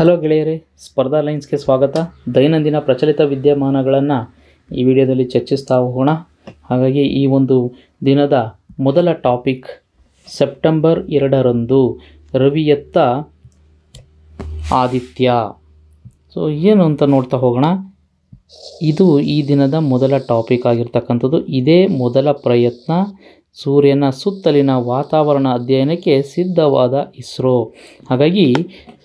hello ಗೆಳೆಯರೇ ಸ್ಪರ್ಧಾ ಲೈನ್ಸ್ಗೆ ಸ್ವಾಗತ ದೈನಂದಿನ ಪ್ರಚಲಿತ ವಿದ್ಯಮಾನಗಳನ್ನು ಈ ವಿಡಿಯೋದಲ್ಲಿ ಚರ್ಚಿಸ್ತಾ ಹೋಗೋಣ ಹಾಗಾಗಿ ಈ ಒಂದು ದಿನದ ಮೊದಲ ಟಾಪಿಕ್ ಸೆಪ್ಟೆಂಬರ್ ಎರಡರಂದು ರವಿಯತ್ತ ಆದಿತ್ಯ ಸೊ ಏನು ಅಂತ ನೋಡ್ತಾ ಹೋಗೋಣ ಇದು ಈ ದಿನದ ಮೊದಲ ಟಾಪಿಕ್ ಆಗಿರ್ತಕ್ಕಂಥದ್ದು ಇದೇ ಮೊದಲ ಪ್ರಯತ್ನ ಸೂರ್ಯನ ಸುತ್ತಲಿನ ವಾತಾವರಣ ಅಧ್ಯಯನಕ್ಕೆ ಸಿದ್ಧವಾದ ಇಸ್ರೋ ಹಾಗಾಗಿ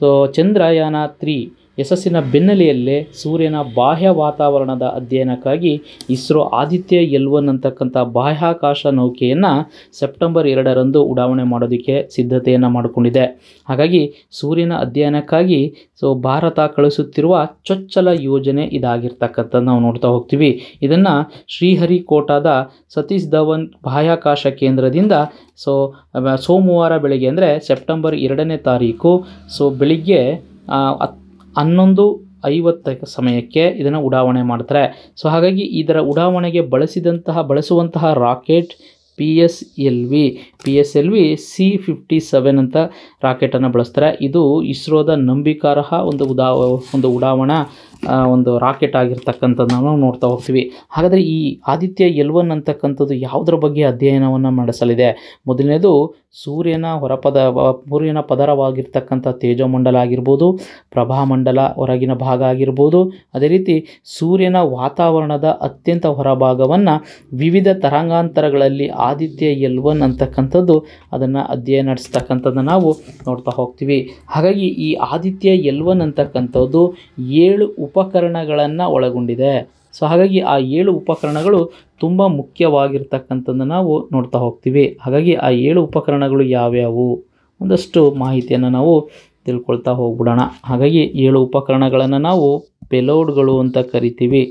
ಸೊ ಚಂದ್ರಯಾನ ತ್ರೀ ಯಶಸ್ಸಿನ ಬೆನ್ನೆಲೆಯಲ್ಲೇ ಸೂರ್ಯನ ಬಾಹ್ಯ ವಾತಾವರಣದ ಅಧ್ಯಯನಕ್ಕಾಗಿ ಇಸ್ರೋ ಆದಿತ್ಯ ಎಲ್ವನ್ ಅಂತಕ್ಕಂಥ ಬಾಹ್ಯಾಕಾಶ ನೌಕೆಯನ್ನು ಸೆಪ್ಟೆಂಬರ್ ಎರಡರಂದು ಉಡಾವಣೆ ಮಾಡೋದಕ್ಕೆ ಸಿದ್ಧತೆಯನ್ನು ಮಾಡಿಕೊಂಡಿದೆ ಹಾಗಾಗಿ ಸೂರ್ಯನ ಅಧ್ಯಯನಕ್ಕಾಗಿ ಸೊ ಭಾರತ ಕಳಿಸುತ್ತಿರುವ ಚೊಚ್ಚಲ ಯೋಜನೆ ಇದಾಗಿರ್ತಕ್ಕಂಥದ್ದು ನಾವು ನೋಡ್ತಾ ಹೋಗ್ತೀವಿ ಇದನ್ನು ಶ್ರೀಹರಿಕೋಟಾದ ಸತೀಶ್ ಧವನ್ ಬಾಹ್ಯಾಕಾಶ ಕೇಂದ್ರದಿಂದ ಸೊ ಸೋಮವಾರ ಬೆಳಗ್ಗೆ ಅಂದರೆ ಸೆಪ್ಟೆಂಬರ್ ಎರಡನೇ ತಾರೀಕು ಸೊ ಬೆಳಿಗ್ಗೆ ಹತ್ತು ಹನ್ನೊಂದು ಐವತ್ತ ಸಮಯಕ್ಕೆ ಇದನ್ನು ಉಡಾವಣೆ ಮಾಡ್ತಾರೆ ಸೊ ಹಾಗಾಗಿ ಇದರ ಉಡಾವಣೆಗೆ ಬಳಸಿದಂತಹ ಬಳಸುವಂತಹ rocket P S L V P S L V C fifty seven ಅಂತ ರಾಕೆಟನ್ನು ಬಳಸ್ತಾರೆ ಇದು ಇಸ್ರೋದ ನಂಬಿಕಾರಹ ಒಂದು ಉದಾ ಒಂದು ಉಡಾವಣಾ ಒಂದು ರಾಕೆಟ್ ಆಗಿರ್ತಕ್ಕಂಥದ್ದು ನಾವು ನೋಡ್ತಾ ಹೋಗ್ತೀವಿ ಹಾಗಾದರೆ ಈ ಆದಿತ್ಯ ಎಲ್ ಒನ್ ಅಂತಕ್ಕಂಥದ್ದು ಯಾವುದ್ರ ಬಗ್ಗೆ ಅಧ್ಯಯನವನ್ನು ಮಾಡಿಸಲಿದೆ ಮೊದಲನೇದು ಸೂರ್ಯನ ಹೊರಪದ ಸೂರ್ಯನ ಪದರವಾಗಿರ್ತಕ್ಕಂಥ ತೇಜೋಮಂಡಲ ಆಗಿರ್ಬೋದು ಪ್ರಭಾಮಂಡಲ ಹೊರಗಿನ ಭಾಗ ಆಗಿರ್ಬೋದು ಅದೇ ರೀತಿ ಸೂರ್ಯನ ವಾತಾವರಣದ ಅತ್ಯಂತ ಹೊರಭಾಗವನ್ನು ವಿವಿಧ ತರಂಗಾಂತರಗಳಲ್ಲಿ ಆದಿತ್ಯ ಎಲ್ ಒನ್ ಅಂತಕ್ಕಂಥದ್ದು ಅದನ್ನು ಅಧ್ಯಯನ ನಡೆಸ್ತಕ್ಕಂಥದ್ದನ್ನು ನಾವು ನೋಡ್ತಾ ಹೋಗ್ತೀವಿ ಹಾಗಾಗಿ ಈ ಆದಿತ್ಯ ಎಲ್ ಒನ್ ಅಂತಕ್ಕಂಥದ್ದು ಏಳು ಉಪಕರಣಗಳನ್ನು ಒಳಗೊಂಡಿದೆ ಸೊ ಹಾಗಾಗಿ ಆ ಏಳು ಉಪಕರಣಗಳು ತುಂಬ ಮುಖ್ಯವಾಗಿರ್ತಕ್ಕಂಥದ್ದನ್ನು ನಾವು ನೋಡ್ತಾ ಹೋಗ್ತೀವಿ ಹಾಗಾಗಿ ಆ ಏಳು ಉಪಕರಣಗಳು ಯಾವ್ಯಾವು ಒಂದಷ್ಟು ಮಾಹಿತಿಯನ್ನು ನಾವು ತಿಳ್ಕೊಳ್ತಾ ಹೋಗ್ಬಿಡೋಣ ಹಾಗಾಗಿ ಏಳು ಉಪಕರಣಗಳನ್ನು ನಾವು ಪೆಲೋಡ್ಗಳು ಅಂತ ಕರಿತೀವಿ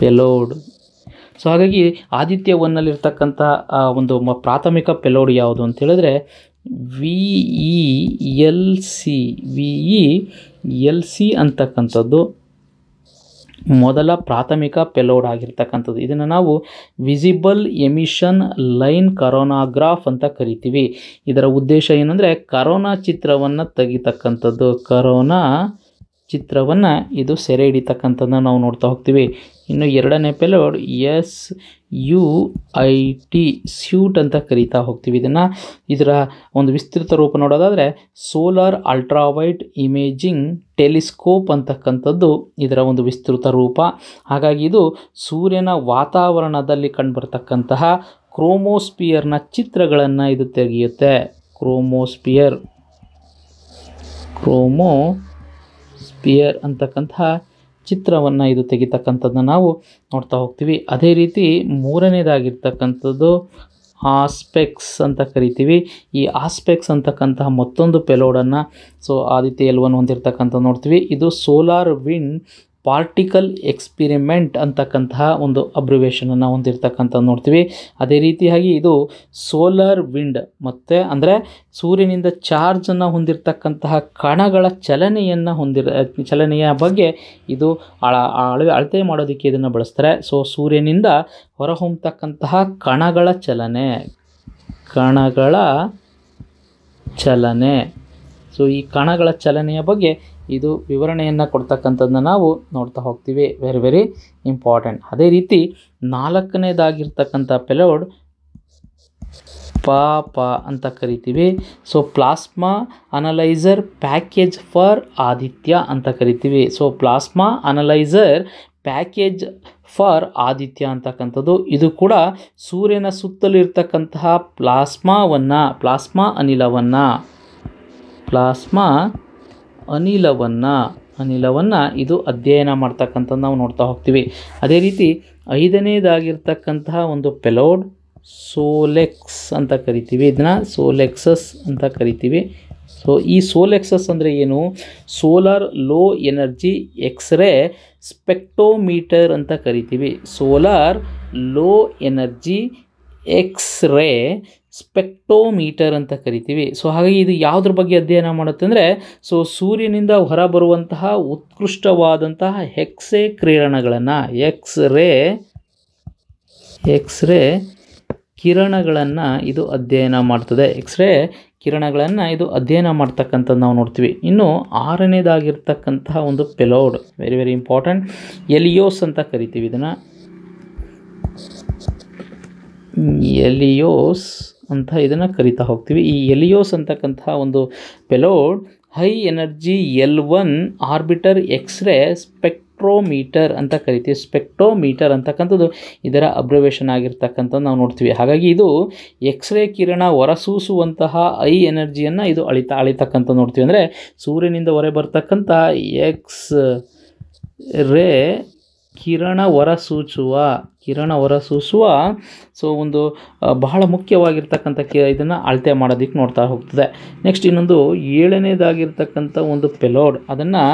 ಪೆಲೋಡ್ ಸೊ ಹಾಗಾಗಿ ಆದಿತ್ಯ ಒನ್ನಲ್ಲಿರ್ತಕ್ಕಂಥ ಒಂದು ಪ್ರಾಥಮಿಕ ಪೆಲೋಡ್ ಯಾವುದು ಅಂತ ಹೇಳಿದ್ರೆ V E L C V E L C ಅಂತಕ್ಕಂಥದ್ದು ಮೊದಲ ಪ್ರಾಥಮಿಕ ಪೆಲೋಡ್ ಆಗಿರ್ತಕ್ಕಂಥದ್ದು ಇದನ್ನು ನಾವು ವಿಸಿಬಲ್ ಎಮಿಷನ್ ಲೈನ್ ಕರೋನಾಗ್ರಾಫ್ ಅಂತ ಕರಿತೀವಿ ಇದರ ಉದ್ದೇಶ ಏನಂದರೆ ಕರೋನಾ ಚಿತ್ರವನ್ನು ತೆಗಿತಕ್ಕಂಥದ್ದು ಕರೋನಾ ಚಿತ್ರವನ್ನು ಇದು ಸೆರೆ ಹಿಡಿತಕ್ಕಂಥದ್ದನ್ನು ನಾವು ನೋಡ್ತಾ ಹೋಗ್ತೀವಿ ಇನ್ನು ಎರಡನೇ payload S U I T suit ಅಂತ ಕರೀತಾ ಹೋಗ್ತೀವಿ ಇದನ್ನು ಇದರ ಒಂದು ವಿಸ್ತೃತ ರೂಪ ನೋಡೋದಾದರೆ ಸೋಲಾರ್ ಅಲ್ಟ್ರಾವೈಟ್ ಇಮೇಜಿಂಗ್ ಟೆಲಿಸ್ಕೋಪ್ ಅಂತಕ್ಕಂಥದ್ದು ಇದರ ಒಂದು ವಿಸ್ತೃತ ರೂಪ ಹಾಗಾಗಿ ಇದು ಸೂರ್ಯನ ವಾತಾವರಣದಲ್ಲಿ ಕಂಡುಬರ್ತಕ್ಕಂತಹ ಕ್ರೋಮೋಸ್ಪಿಯರ್ನ ಚಿತ್ರಗಳನ್ನು ಇದು ತೆಗೆಯುತ್ತೆ ಕ್ರೋಮೋಸ್ಪಿಯರ್ ಕ್ರೋಮೋ ಪಿಯರ್ ಅಂತಕ್ಕಂತಹ ಚಿತ್ರವನ್ನು ಇದು ತೆಗಿತಕ್ಕಂಥದ್ದನ್ನು ನಾವು ನೋಡ್ತಾ ಹೋಗ್ತೀವಿ ಅದೇ ರೀತಿ ಮೂರನೇದಾಗಿರ್ತಕ್ಕಂಥದ್ದು ಆಸ್ಪೆಕ್ಸ್ ಅಂತ ಕರಿತೀವಿ ಈ ಆಸ್ಪೆಕ್ಸ್ ಅಂತಕ್ಕಂತಹ ಮತ್ತೊಂದು ಪೆಲೋಡನ್ನು ಸೊ ಆದಿತ್ಯ ಎಲ್ವನ್ ಹೊಂದಿರತಕ್ಕಂಥ ನೋಡ್ತೀವಿ ಇದು ಸೋಲಾರ್ ವಿಂಡ್ ಪಾರ್ಟಿಕಲ್ ಎಕ್ಸ್ಪಿರಿಮೆಂಟ್ ಅಂತಕ್ಕಂತಹ ಒಂದು ಅಬ್ರಿವೇಷನನ್ನು ಹೊಂದಿರತಕ್ಕಂಥ ನೋಡ್ತೀವಿ ಅದೇ ರೀತಿಯಾಗಿ ಇದು ಸೋಲಾರ್ ವಿಂಡ್ ಮತ್ತು ಅಂದರೆ ಸೂರ್ಯನಿಂದ ಚಾರ್ಜನ್ನು ಹೊಂದಿರತಕ್ಕಂತಹ ಕಣಗಳ ಚಲನೆಯನ್ನು ಹೊಂದಿರ ಚಲನೆಯ ಬಗ್ಗೆ ಇದು ಅಳ ಅಳತೆ ಮಾಡೋದಕ್ಕೆ ಇದನ್ನು ಬಳಸ್ತಾರೆ ಸೊ ಸೂರ್ಯನಿಂದ ಹೊರಹೊಮ್ಮತಕ್ಕಂತಹ ಕಣಗಳ ಚಲನೆ ಕಣಗಳ ಚಲನೆ ಸೊ ಈ ಕಣಗಳ ಚಲನೆಯ ಬಗ್ಗೆ ಇದು ವಿವರಣೆಯನ್ನು ಕೊಡ್ತಕ್ಕಂಥದ್ದನ್ನ ನಾವು ನೋಡ್ತಾ ಹೋಗ್ತೀವಿ ವೆರಿ ವೆರಿ ಇಂಪಾರ್ಟೆಂಟ್ ಅದೇ ರೀತಿ ನಾಲ್ಕನೇದಾಗಿರ್ತಕ್ಕಂಥ ಪೆಲೋಡ್ ಪ ಪ ಅಂತ ಕರಿತೀವಿ so plasma analyser package for Aditya ಅಂತ ಕರಿತೀವಿ so plasma analyser package for Aditya ಅಂತಕ್ಕಂಥದ್ದು ಇದು ಕೂಡ ಸೂರ್ಯನ ಸುತ್ತಲಿರ್ತಕ್ಕಂತಹ ಪ್ಲಾಸ್ಮಾವನ್ನು ಪ್ಲಾಸ್ಮಾ ಅನಿಲವನ್ನು ಪ್ಲಾಸ್ಮಾ ಅನಿಲವನ್ನು ಅನಿಲವನ್ನು ಇದು ಅಧ್ಯಯನ ಮಾಡ್ತಕ್ಕಂಥದ್ದು ನಾವು ನೋಡ್ತಾ ಹೋಗ್ತೀವಿ ಅದೇ ರೀತಿ ಐದನೇದಾಗಿರ್ತಕ್ಕಂತಹ ಒಂದು ಪೆಲೋಡ್ ಸೋಲೆಕ್ಸ್ ಅಂತ ಕರಿತೀವಿ ಇದನ್ನ ಸೋಲೆಕ್ಸಸ್ ಅಂತ ಕರಿತೀವಿ ಸೊ ಈ ಸೋಲೆಕ್ಸಸ್ ಅಂದರೆ ಏನು solar low energy X-ray spectrometer ಅಂತ ಕರಿತೀವಿ solar low energy X ray ಸ್ಪೆಕ್ಟೋಮೀಟರ್ ಅಂತ ಕರಿತೀವಿ ಸೊ ಹಾಗಾಗಿ ಇದು ಯಾವುದ್ರ ಬಗ್ಗೆ ಅಧ್ಯಯನ ಮಾಡುತ್ತೆ ಅಂದರೆ ಸೊ ಸೂರ್ಯನಿಂದ ಹೊರಬರುವಂತಹ ಉತ್ಕೃಷ್ಟವಾದಂತಹ ಹೆಕ್ಸೆ ಕಿರಣಗಳನ್ನು ಎಕ್ಸ್ ರೇ ಎಕ್ಸ್ ರೇ ಕಿರಣಗಳನ್ನು ಇದು ಅಧ್ಯಯನ ಮಾಡ್ತದೆ ಎಕ್ಸ್ರೇ ಕಿರಣಗಳನ್ನು ಇದು ಅಧ್ಯಯನ ಮಾಡ್ತಕ್ಕಂಥದ್ದು ನಾವು ನೋಡ್ತೀವಿ ಇನ್ನು ಆರನೇದಾಗಿರ್ತಕ್ಕಂತಹ ಒಂದು payload very very important Helios ಅಂತ ಕರಿತೀವಿ ಇದನ್ನು ಎಲಿಯೋಸ್ ಅಂತ ಇದನ್ನು ಕರಿತಾ ಹೋಗ್ತೀವಿ ಈ ಎಲಿಯೋಸ್ ಅಂತಕ್ಕಂಥ ಒಂದು payload high energy L one orbiter X-ray spectrometer ಅಂತ ಕರಿತೀವಿ ಸ್ಪೆಕ್ಟ್ರೋಮೀಟರ್ ಅಂತಕ್ಕಂಥದ್ದು ಇದರ ಅಬ್ರವೇಷನ್ ಆಗಿರ್ತಕ್ಕಂಥದ್ದು ನಾವು ನೋಡ್ತೀವಿ ಹಾಗಾಗಿ ಇದು ಎಕ್ಸ್ರೇ ಕಿರಣ ಹೊರಸೂಸುವಂತಹ ಐ ಎನರ್ಜಿಯನ್ನು ಇದು ಅಳಿತಾ ಅಳಿತಕ್ಕಂಥ ನೋಡ್ತೀವಿ ಅಂದರೆ ಸೂರ್ಯನಿಂದ ಹೊರೆ ಬರ್ತಕ್ಕಂಥ ಎಕ್ಸ್ ರೇ ಕಿರಣ ಹೊರಸೂಚುವ ಕಿರಣ ಹೊರಸೂಸುವ ಸೊ ಒಂದು ಬಹಳ ಮುಖ್ಯವಾಗಿರ್ತಕ್ಕಂಥ ಕಿ ಇದನ್ನು ಅಳತೆ ಮಾಡೋದಕ್ಕೆ ನೋಡ್ತಾ ಹೋಗ್ತದೆ ನೆಕ್ಸ್ಟ್ ಇನ್ನೊಂದು ಏಳನೇದಾಗಿರ್ತಕ್ಕಂಥ ಒಂದು ಪೆಲೋಡ್ ಅದನ್ನು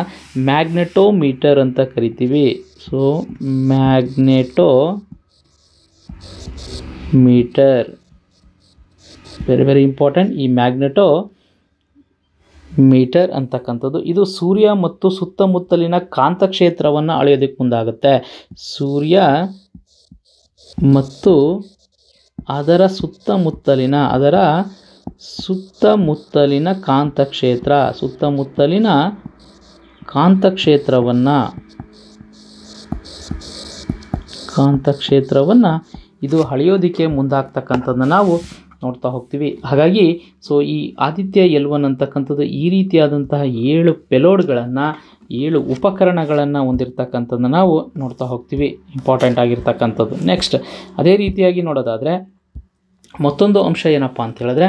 ಮ್ಯಾಗ್ನೆಟೋಮೀಟರ್ ಅಂತ ಕರಿತೀವಿ so magnetometer very very important ಈ ಮ್ಯಾಗ್ನೆಟೋ ಮೀಟರ್ ಅಂತಕ್ಕಂಥದ್ದು ಇದು ಸೂರ್ಯ ಮತ್ತು ಸುತ್ತಮುತ್ತಲಿನ ಕಾಂತಕ್ಷೇತ್ರವನ್ನು ಅಳೆಯೋದಕ್ಕೆ ಮುಂದಾಗುತ್ತೆ ಸೂರ್ಯ ಮತ್ತು ಅದರ ಸುತ್ತಮುತ್ತಲಿನ ಅದರ ಸುತ್ತಮುತ್ತಲಿನ ಕಾಂತಕ್ಷೇತ್ರ ಸುತ್ತಮುತ್ತಲಿನ ಕಾಂತಕ್ಷೇತ್ರವನ್ನು ಕಾಂತಕ್ಷೇತ್ರವನ್ನು ಇದು ಅಳೆಯೋದಕ್ಕೆ ಮುಂದಾಗ್ತಕ್ಕಂಥದ್ದು ನಾವು ನೋಡ್ತಾ ಹೋಗ್ತೀವಿ ಹಾಗಾಗಿ ಸೊ ಈ ಆದಿತ್ಯ ಎಲ್ವನ್ ಅಂತಕ್ಕಂಥದ್ದು ಈ ರೀತಿಯಾದಂತಹ ಏಳು ಪೆಲೋಡ್ಗಳನ್ನು ಏಳು ಉಪಕರಣಗಳನ್ನು ಹೊಂದಿರತಕ್ಕಂಥದ್ದು ನಾವು ನೋಡ್ತಾ ಹೋಗ್ತೀವಿ ಇಂಪಾರ್ಟೆಂಟ್ ಆಗಿರ್ತಕ್ಕಂಥದ್ದು ನೆಕ್ಸ್ಟ್ ಅದೇ ರೀತಿಯಾಗಿ ನೋಡೋದಾದರೆ ಮತ್ತೊಂದು ಅಂಶ ಏನಪ್ಪ ಅಂತ ಹೇಳಿದ್ರೆ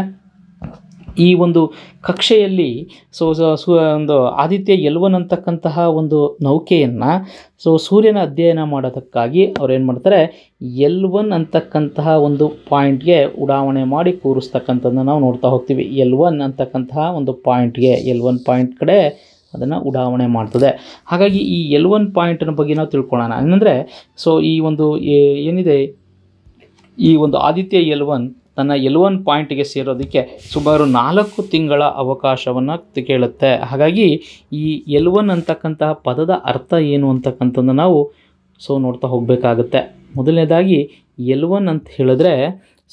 ಈ ಒಂದು ಕಕ್ಷೆಯಲ್ಲಿ ಸೊ ಸು ಒಂದು ಆದಿತ್ಯ ಎಲ್ವನ್ ಅಂತಕ್ಕಂತಹ ಒಂದು ನೌಕೆಯನ್ನು ಸೊ ಸೂರ್ಯನ ಅಧ್ಯಯನ ಮಾಡೋದಕ್ಕಾಗಿ ಅವ್ರೇನು ಮಾಡ್ತಾರೆ ಎಲ್ ಒನ್ ಅಂತಕ್ಕಂತಹ ಒಂದು ಪಾಯಿಂಟ್ಗೆ ಉಡಾವಣೆ ಮಾಡಿ ಕೂರಿಸ್ತಕ್ಕಂಥದ್ದನ್ನು ನಾವು ನೋಡ್ತಾ ಹೋಗ್ತೀವಿ ಎಲ್ ಒನ್ ಅಂತಕ್ಕಂತಹ ಒಂದು ಪಾಯಿಂಟ್ಗೆ ಎಲ್ ಒನ್ ಪಾಯಿಂಟ್ ಕಡೆ ಅದನ್ನು ಉಡಾವಣೆ ಮಾಡ್ತದೆ ಹಾಗಾಗಿ ಈ ಎಲ್ ಒನ್ ಪಾಯಿಂಟನ ಬಗ್ಗೆ ನಾವು ತಿಳ್ಕೊಳ್ಳೋಣ ಏನಂದರೆ ಸೊ ಈ ಒಂದು ಏನಿದೆ ಈ ಒಂದು ಆದಿತ್ಯ ಎಲ್ ಒನ್ ತನ್ನ ಎಲ್ವನ್ ಪಾಯಿಂಟ್ಗೆ ಸೇರೋದಕ್ಕೆ ಸುಮಾರು ನಾಲ್ಕು ತಿಂಗಳ ಅವಕಾಶವನ್ನು ಕೇಳುತ್ತೆ ಹಾಗಾಗಿ ಈ ಎಲ್ವನ್ ಅಂತಕ್ಕಂತಹ ಪದದ ಅರ್ಥ ಏನು ಅಂತಕ್ಕಂಥದ್ದು ನಾವು ಸೊ ನೋಡ್ತಾ ಹೋಗಬೇಕಾಗುತ್ತೆ ಮೊದಲನೇದಾಗಿ ಎಲ್ವನ್ ಅಂತ ಹೇಳಿದ್ರೆ